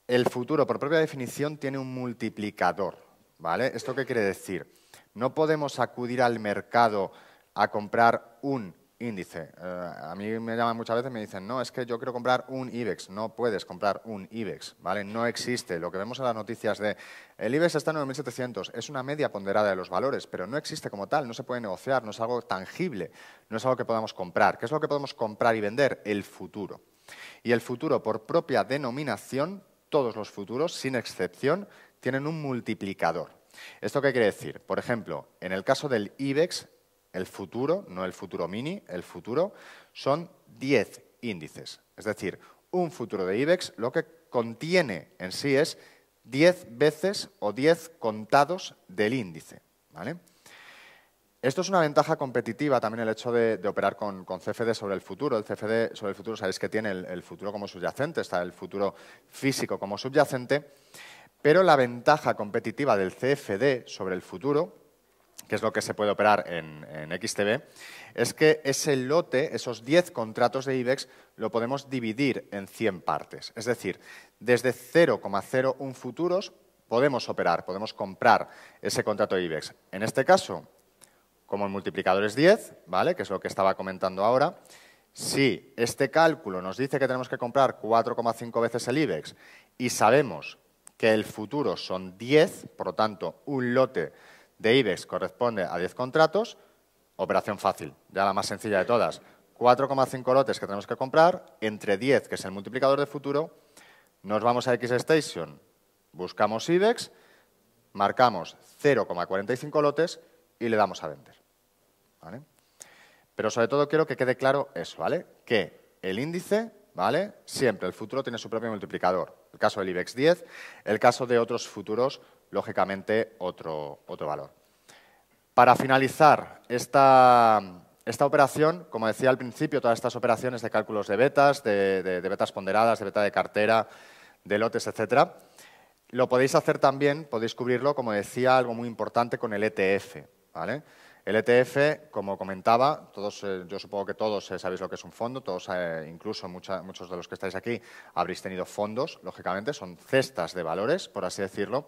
El futuro, por propia definición, tiene un multiplicador, ¿vale? ¿Esto qué quiere decir? No podemos acudir al mercado a comprar un índice. Eh, a mí me llaman muchas veces y me dicen, no, es que yo quiero comprar un IBEX. No puedes comprar un IBEX, ¿vale? No existe. Lo que vemos en las noticias de, el IBEX está en 9.700, es una media ponderada de los valores, pero no existe como tal, no se puede negociar, no es algo tangible, no es algo que podamos comprar. ¿Qué es lo que podemos comprar y vender? El futuro. Y el futuro, por propia denominación, todos los futuros, sin excepción, tienen un multiplicador. ¿Esto qué quiere decir? Por ejemplo, en el caso del IBEX, el futuro, no el futuro mini, el futuro, son 10 índices. Es decir, un futuro de IBEX lo que contiene en sí es 10 veces o 10 contados del índice. Esto es una ventaja competitiva también el hecho de, operar con, CFD sobre el futuro. El CFD sobre el futuro sabéis que tiene el, el, futuro como subyacente, está el futuro físico como subyacente, pero la ventaja competitiva del CFD sobre el futuro que es lo que se puede operar en, XTB, es que ese lote, esos 10 contratos de IBEX, lo podemos dividir en 100 partes. Es decir, desde 0,01 futuros podemos operar, podemos comprar ese contrato de IBEX. En este caso, como el multiplicador es 10, ¿vale? que es lo que estaba comentando ahora, si este cálculo nos dice que tenemos que comprar 4,5 veces el IBEX y sabemos que el futuro son 10, por lo tanto, un lote de IBEX corresponde a 10 contratos, operación fácil, ya la más sencilla de todas. 4,5 lotes que tenemos que comprar, entre 10, que es el multiplicador de futuro, nos vamos a X-Station, buscamos IBEX, marcamos 0,45 lotes y le damos a vender. Pero sobre todo quiero que quede claro eso, ¿vale? Que el índice, ¿vale? Siempre el futuro tiene su propio multiplicador. El caso del IBEX 10, el caso de otros futuros lógicamente otro, otro valor. Para finalizar, esta, operación, como decía al principio, todas estas operaciones de cálculos de betas, de, betas ponderadas, de beta de cartera, de lotes, etcétera, lo podéis hacer también, podéis cubrirlo, como decía, algo muy importante con el ETF. El ETF, como comentaba, todos, eh, yo supongo que todos eh, sabéis lo que es un fondo, todos, eh, incluso muchos de los que estáis aquí, habréis tenido fondos, lógicamente, son cestas de valores, por así decirlo.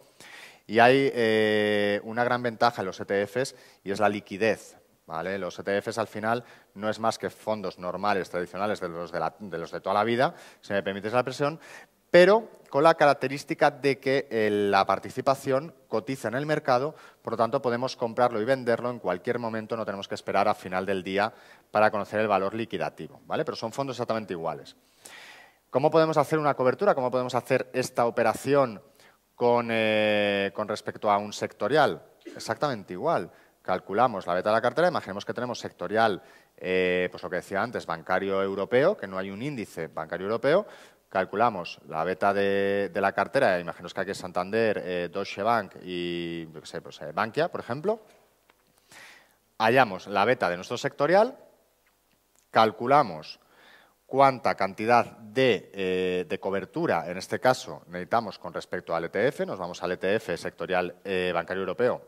Y hay eh, una gran ventaja en los ETFs y es la liquidez. Los ETFs al final no es más que fondos normales, tradicionales, de los de, toda la vida, si me permites la presión, pero con la característica de que eh, la participación cotiza en el mercado, por lo tanto podemos comprarlo y venderlo en cualquier momento, no tenemos que esperar a final del día para conocer el valor liquidativo, Pero son fondos exactamente iguales. ¿Cómo podemos hacer una cobertura? ¿Cómo podemos hacer esta operación eh, con, respecto a un sectorial. Exactamente igual. Calculamos la beta de la cartera, imaginemos que tenemos sectorial, eh, pues lo que decía antes, bancario europeo, que no hay un índice bancario europeo, calculamos la beta de, la cartera, imaginemos que aquí es Santander, eh, Deutsche Bank y pues, Bankia, por ejemplo, hallamos la beta de nuestro sectorial, calculamos cuánta cantidad eh, de, cobertura, en este caso, necesitamos con respecto al ETF. Nos vamos al ETF sectorial eh, bancario europeo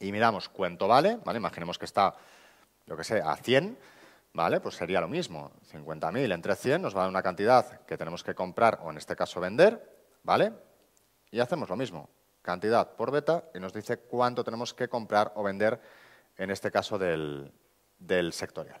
y miramos cuánto vale. ¿vale? Imaginemos que está, yo que sé, a 100. ¿Vale? Pues sería lo mismo. 50.000 entre 100 nos va a dar una cantidad que tenemos que comprar o en este caso vender. ¿Vale? Y hacemos lo mismo. Cantidad por beta y nos dice cuánto tenemos que comprar o vender en este caso del sectorial.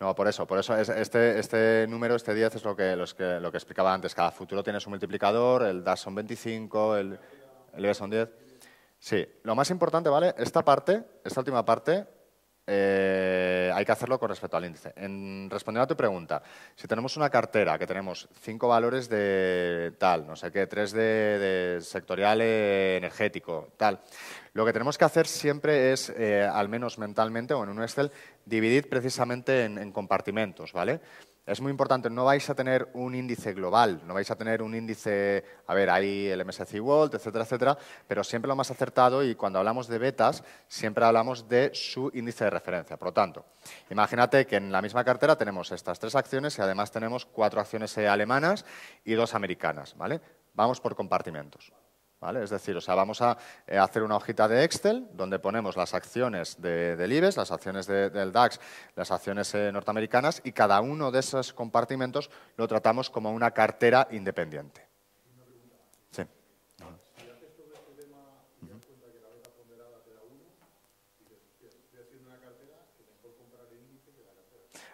No, por eso, por eso este, este número, este 10, es lo que, lo que explicaba antes. Cada futuro tiene su multiplicador, el DAS son 25, el, el son 10. Sí, lo más importante, ¿vale? Esta parte, esta última parte, eh, hay que hacerlo con respecto al índice. En, respondiendo a tu pregunta, si tenemos una cartera que tenemos cinco valores de tal, no sé qué, tres de, sectorial energético, tal, lo que tenemos que hacer siempre es, eh, al menos mentalmente o en un Excel, dividir precisamente en compartimentos, ¿vale? Es muy importante, no vais a tener un índice global, no vais a tener un índice, a ver, hay el MSC World, etcétera, etcétera, pero siempre lo más acertado y cuando hablamos de betas, siempre hablamos de su índice de referencia. Por lo tanto, imagínate que en la misma cartera tenemos estas tres acciones y además tenemos cuatro acciones alemanas y dos americanas, Vamos por compartimentos. Es decir, o sea, vamos a eh, hacer una hojita de Excel donde ponemos las acciones de, del IBEX, las acciones de, del DAX, las acciones eh, norteamericanas y cada uno de esos compartimentos lo tratamos como una cartera independiente. Sí.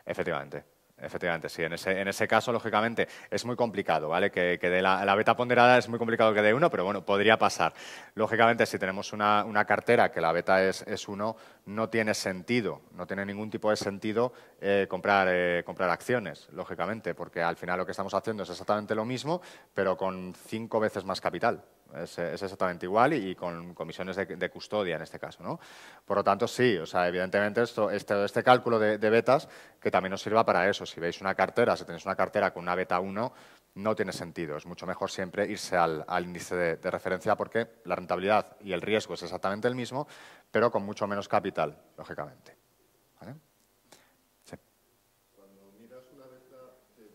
Efectivamente. Efectivamente, sí. En ese, en ese caso, lógicamente, es muy complicado, ¿vale? Que, de la, beta ponderada es muy complicado que de uno, pero bueno, podría pasar. Lógicamente, si tenemos una, cartera que la beta es, es uno, no tiene sentido, no tiene ningún tipo de sentido eh, eh, comprar, acciones, lógicamente, porque al final lo que estamos haciendo es exactamente lo mismo, pero con cinco veces más capital. Es, exactamente igual y, con comisiones de, custodia en este caso. Por lo tanto, sí, o sea, evidentemente esto, este, este cálculo de, betas que también nos sirva para eso. Si veis una cartera, si tenéis una cartera con una beta 1, no tiene sentido. Es mucho mejor siempre irse al, índice de referencia porque la rentabilidad y el riesgo es exactamente el mismo, pero con mucho menos capital, lógicamente. ¿Vale? miras una beta, ¿te,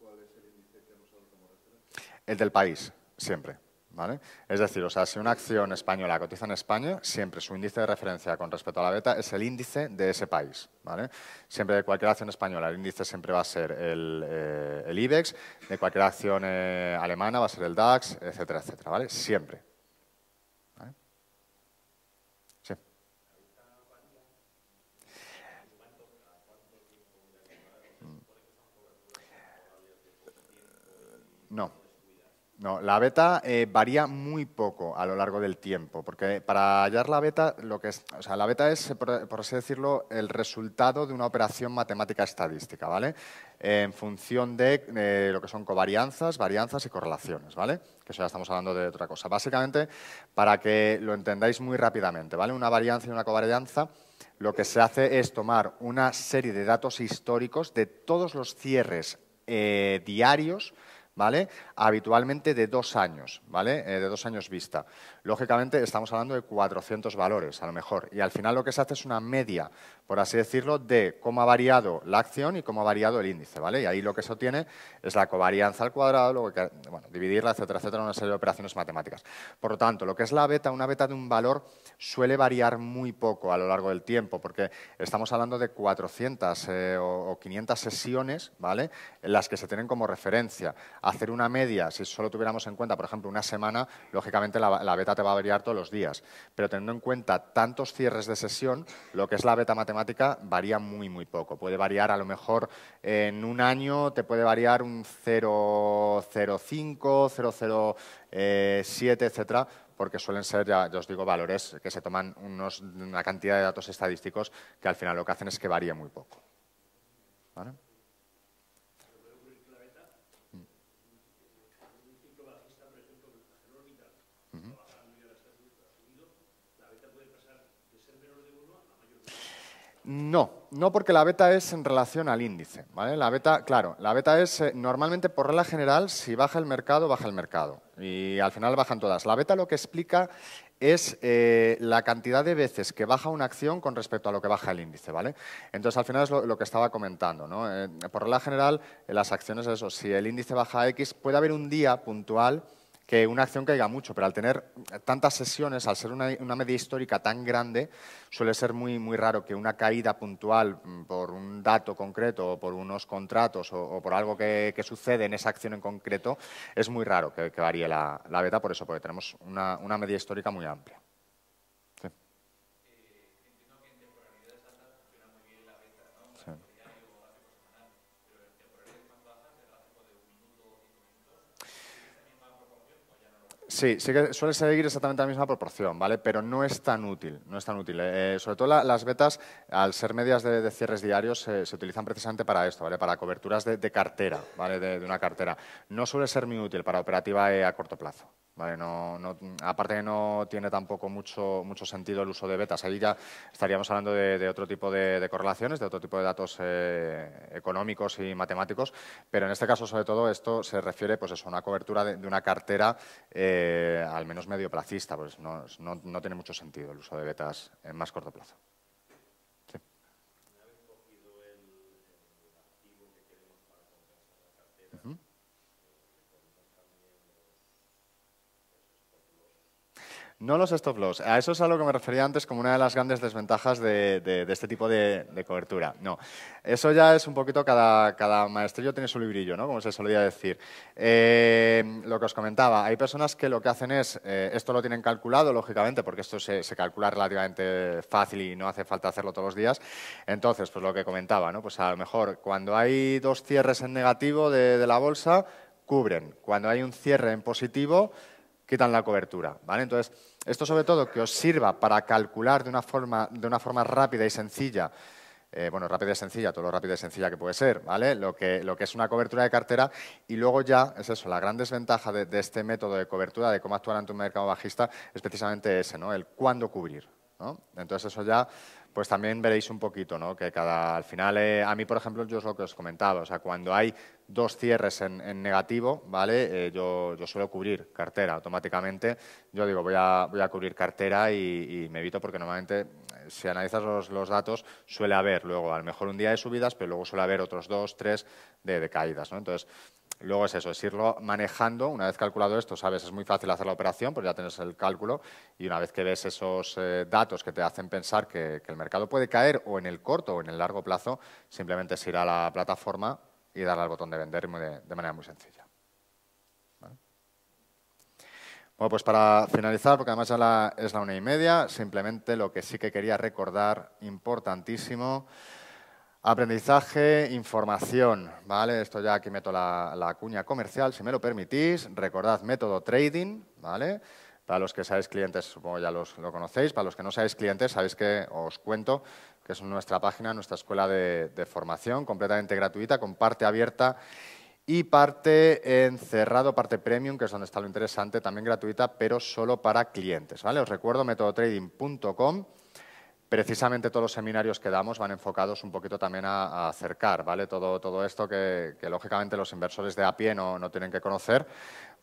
cuál es el índice que han usado como referencia? El del país, siempre. ¿Vale? Es decir, o sea, si una acción española cotiza en España, siempre su índice de referencia con respecto a la beta es el índice de ese país. ¿vale? Siempre de cualquier acción española, el índice siempre va a ser el, eh, IBEX, de cualquier acción eh, alemana va a ser el DAX, etcétera, etcétera. ¿vale? Siempre. No. No, la beta eh, varía muy poco a lo largo del tiempo, porque para hallar la beta, lo que es, o sea, la beta es, por, así decirlo, el resultado de una operación matemática estadística, ¿vale? en función de lo que son covarianzas, varianzas y correlaciones, ¿vale? Que eso ya estamos hablando de otra cosa. Básicamente, para que lo entendáis muy rápidamente, ¿vale? Una varianza y una covarianza lo que se hace es tomar una serie de datos históricos de todos los cierres eh, diarios ¿vale? Habitualmente de dos años, ¿vale? Eh, de dos años vista lógicamente estamos hablando de 400 valores, a lo mejor. Y al final lo que se hace es una media, por así decirlo, de cómo ha variado la acción y cómo ha variado el índice, ¿vale? Y ahí lo que se obtiene es la covarianza al cuadrado, bueno, dividirla, etcétera, etcétera, una serie de operaciones matemáticas. Por lo tanto, lo que es la beta, una beta de un valor suele variar muy poco a lo largo del tiempo, porque estamos hablando de 400 eh, o, 500 sesiones, ¿vale? En las que se tienen como referencia. Hacer una media, si solo tuviéramos en cuenta, por ejemplo, una semana, lógicamente la beta te va a variar todos los días. Pero teniendo en cuenta tantos cierres de sesión, lo que es la beta matemática varía muy, muy poco. Puede variar a lo mejor en un año, te puede variar un 0,05, 0,07, eh, etcétera, porque suelen ser, ya, os digo, valores que se toman unos, una cantidad de datos estadísticos que al final lo que hacen es que varía muy poco. ¿Vale? No, no porque la beta es en relación al índice, ¿vale? La beta, claro, la beta es eh, normalmente por regla general, si baja el mercado, baja el mercado y al final bajan todas. La beta lo que explica es eh, la cantidad de veces que baja una acción con respecto a lo que baja el índice, ¿vale? Entonces, al final es lo, que estaba comentando, ¿no? Eh, por regla general, las acciones eso, si el índice baja X, puede haber un día puntual que una acción caiga mucho, pero al tener tantas sesiones, al ser una, media histórica tan grande, suele ser muy, muy raro que una caída puntual mm, por un dato concreto o por unos contratos o, por algo que, sucede en esa acción en concreto, es muy raro que, varíe la, la, beta, por eso, porque tenemos una, una media histórica muy amplia. Sí, suele seguir exactamente la misma proporción, ¿vale? Pero no es tan útil, no es tan útil. Eh, eh, sobre todo las betas, al ser medias de, cierres diarios, se utilizan precisamente para esto, ¿vale? Para coberturas de, cartera, ¿vale? De, una cartera. No suele ser muy útil para operativa eh, a corto plazo. Vale, aparte que no tiene tampoco mucho, mucho sentido el uso de betas. Ahí ya estaríamos hablando de, otro tipo de, correlaciones, de otro tipo de datos eh, económicos y matemáticos, pero en este caso, sobre todo, esto se refiere pues a una cobertura de, una cartera eh, al menos medio placista. Pues no, no tiene mucho sentido el uso de betas en más corto plazo. No los stop loss. A eso es a lo que me refería antes como una de las grandes desventajas de, este tipo de, cobertura. No, eso ya es un poquito cada, maestrillo tiene su librillo, ¿no? Como se solía decir. Eh, lo que os comentaba, hay personas que lo que hacen es, eh, esto lo tienen calculado, lógicamente, porque esto se, se, calcula relativamente fácil y no hace falta hacerlo todos los días. Entonces, pues lo que comentaba, ¿no? Pues a lo mejor cuando hay dos cierres en negativo de la bolsa, cubren. Cuando hay un cierre en positivo, quitan la cobertura. ¿vale? Entonces, esto sobre todo que os sirva para calcular de una forma, de una forma rápida y sencilla, eh, bueno, rápida y sencilla, todo lo rápida y sencilla que puede ser, ¿vale? Lo que, lo que es una cobertura de cartera y luego ya, es eso, la gran desventaja de, este método de cobertura, de cómo actuar ante un mercado bajista, es precisamente ese, ¿no? El cuándo cubrir, Entonces eso ya pues también veréis un poquito, ¿no? Que cada, al final, eh, a mí, por ejemplo, yo es lo que os comentaba, o sea, cuando hay dos cierres en, negativo, ¿vale? Eh, yo, suelo cubrir cartera automáticamente. Yo digo, voy a, cubrir cartera y, me evito porque normalmente eh, si analizas los, datos suele haber luego a lo mejor un día de subidas, pero luego suele haber otros dos, tres de, caídas, Entonces, luego es eso, es irlo manejando. Una vez calculado esto, sabes, es muy fácil hacer la operación porque ya tienes el cálculo y una vez que ves esos eh, datos que te hacen pensar que, el mercado puede caer o en el corto o en el largo plazo, simplemente es ir a la plataforma y darle al botón de vender de, manera muy sencilla. Bueno, pues para finalizar, porque además ya es la una y media, simplemente lo que sí que quería recordar, importantísimo, Aprendizaje, información, ¿vale? Esto ya aquí meto la, la, cuña comercial, si me lo permitís. Recordad método trading, ¿vale? Para los que sabéis clientes, supongo ya lo conocéis, para los que no sabéis clientes, sabéis que os cuento que es nuestra página, nuestra escuela de, formación completamente gratuita, con parte abierta y parte encerrado, parte premium, que es donde está lo interesante, también gratuita, pero solo para clientes. ¿vale? Os recuerdo metodotrading.com precisamente todos los seminarios que damos van enfocados un poquito también a, acercar ¿vale? todo, esto que, lógicamente los inversores de a pie no, tienen que conocer,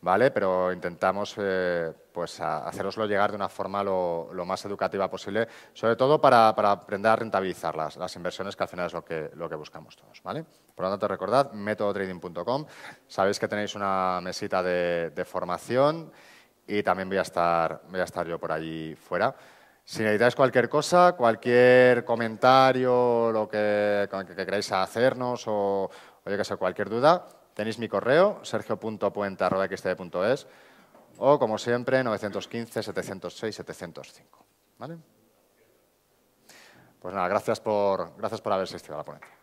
¿vale? pero intentamos eh, pues haceroslo llegar de una forma lo, más educativa posible, sobre todo para, aprender a rentabilizar las, inversiones, que al final es lo que, lo que buscamos todos. ¿vale? Por lo tanto, recordad, metodotrading.com, sabéis que tenéis una mesita de, de formación y también voy a estar, voy a estar yo por allí fuera. Si necesitáis cualquier cosa, cualquier comentario, lo que, queráis hacernos o, que cualquier duda, tenéis mi correo, sergio.puente.es o, como siempre, 915-706-705. 705 Pues nada, gracias por, gracias por haber asistido la ponencia.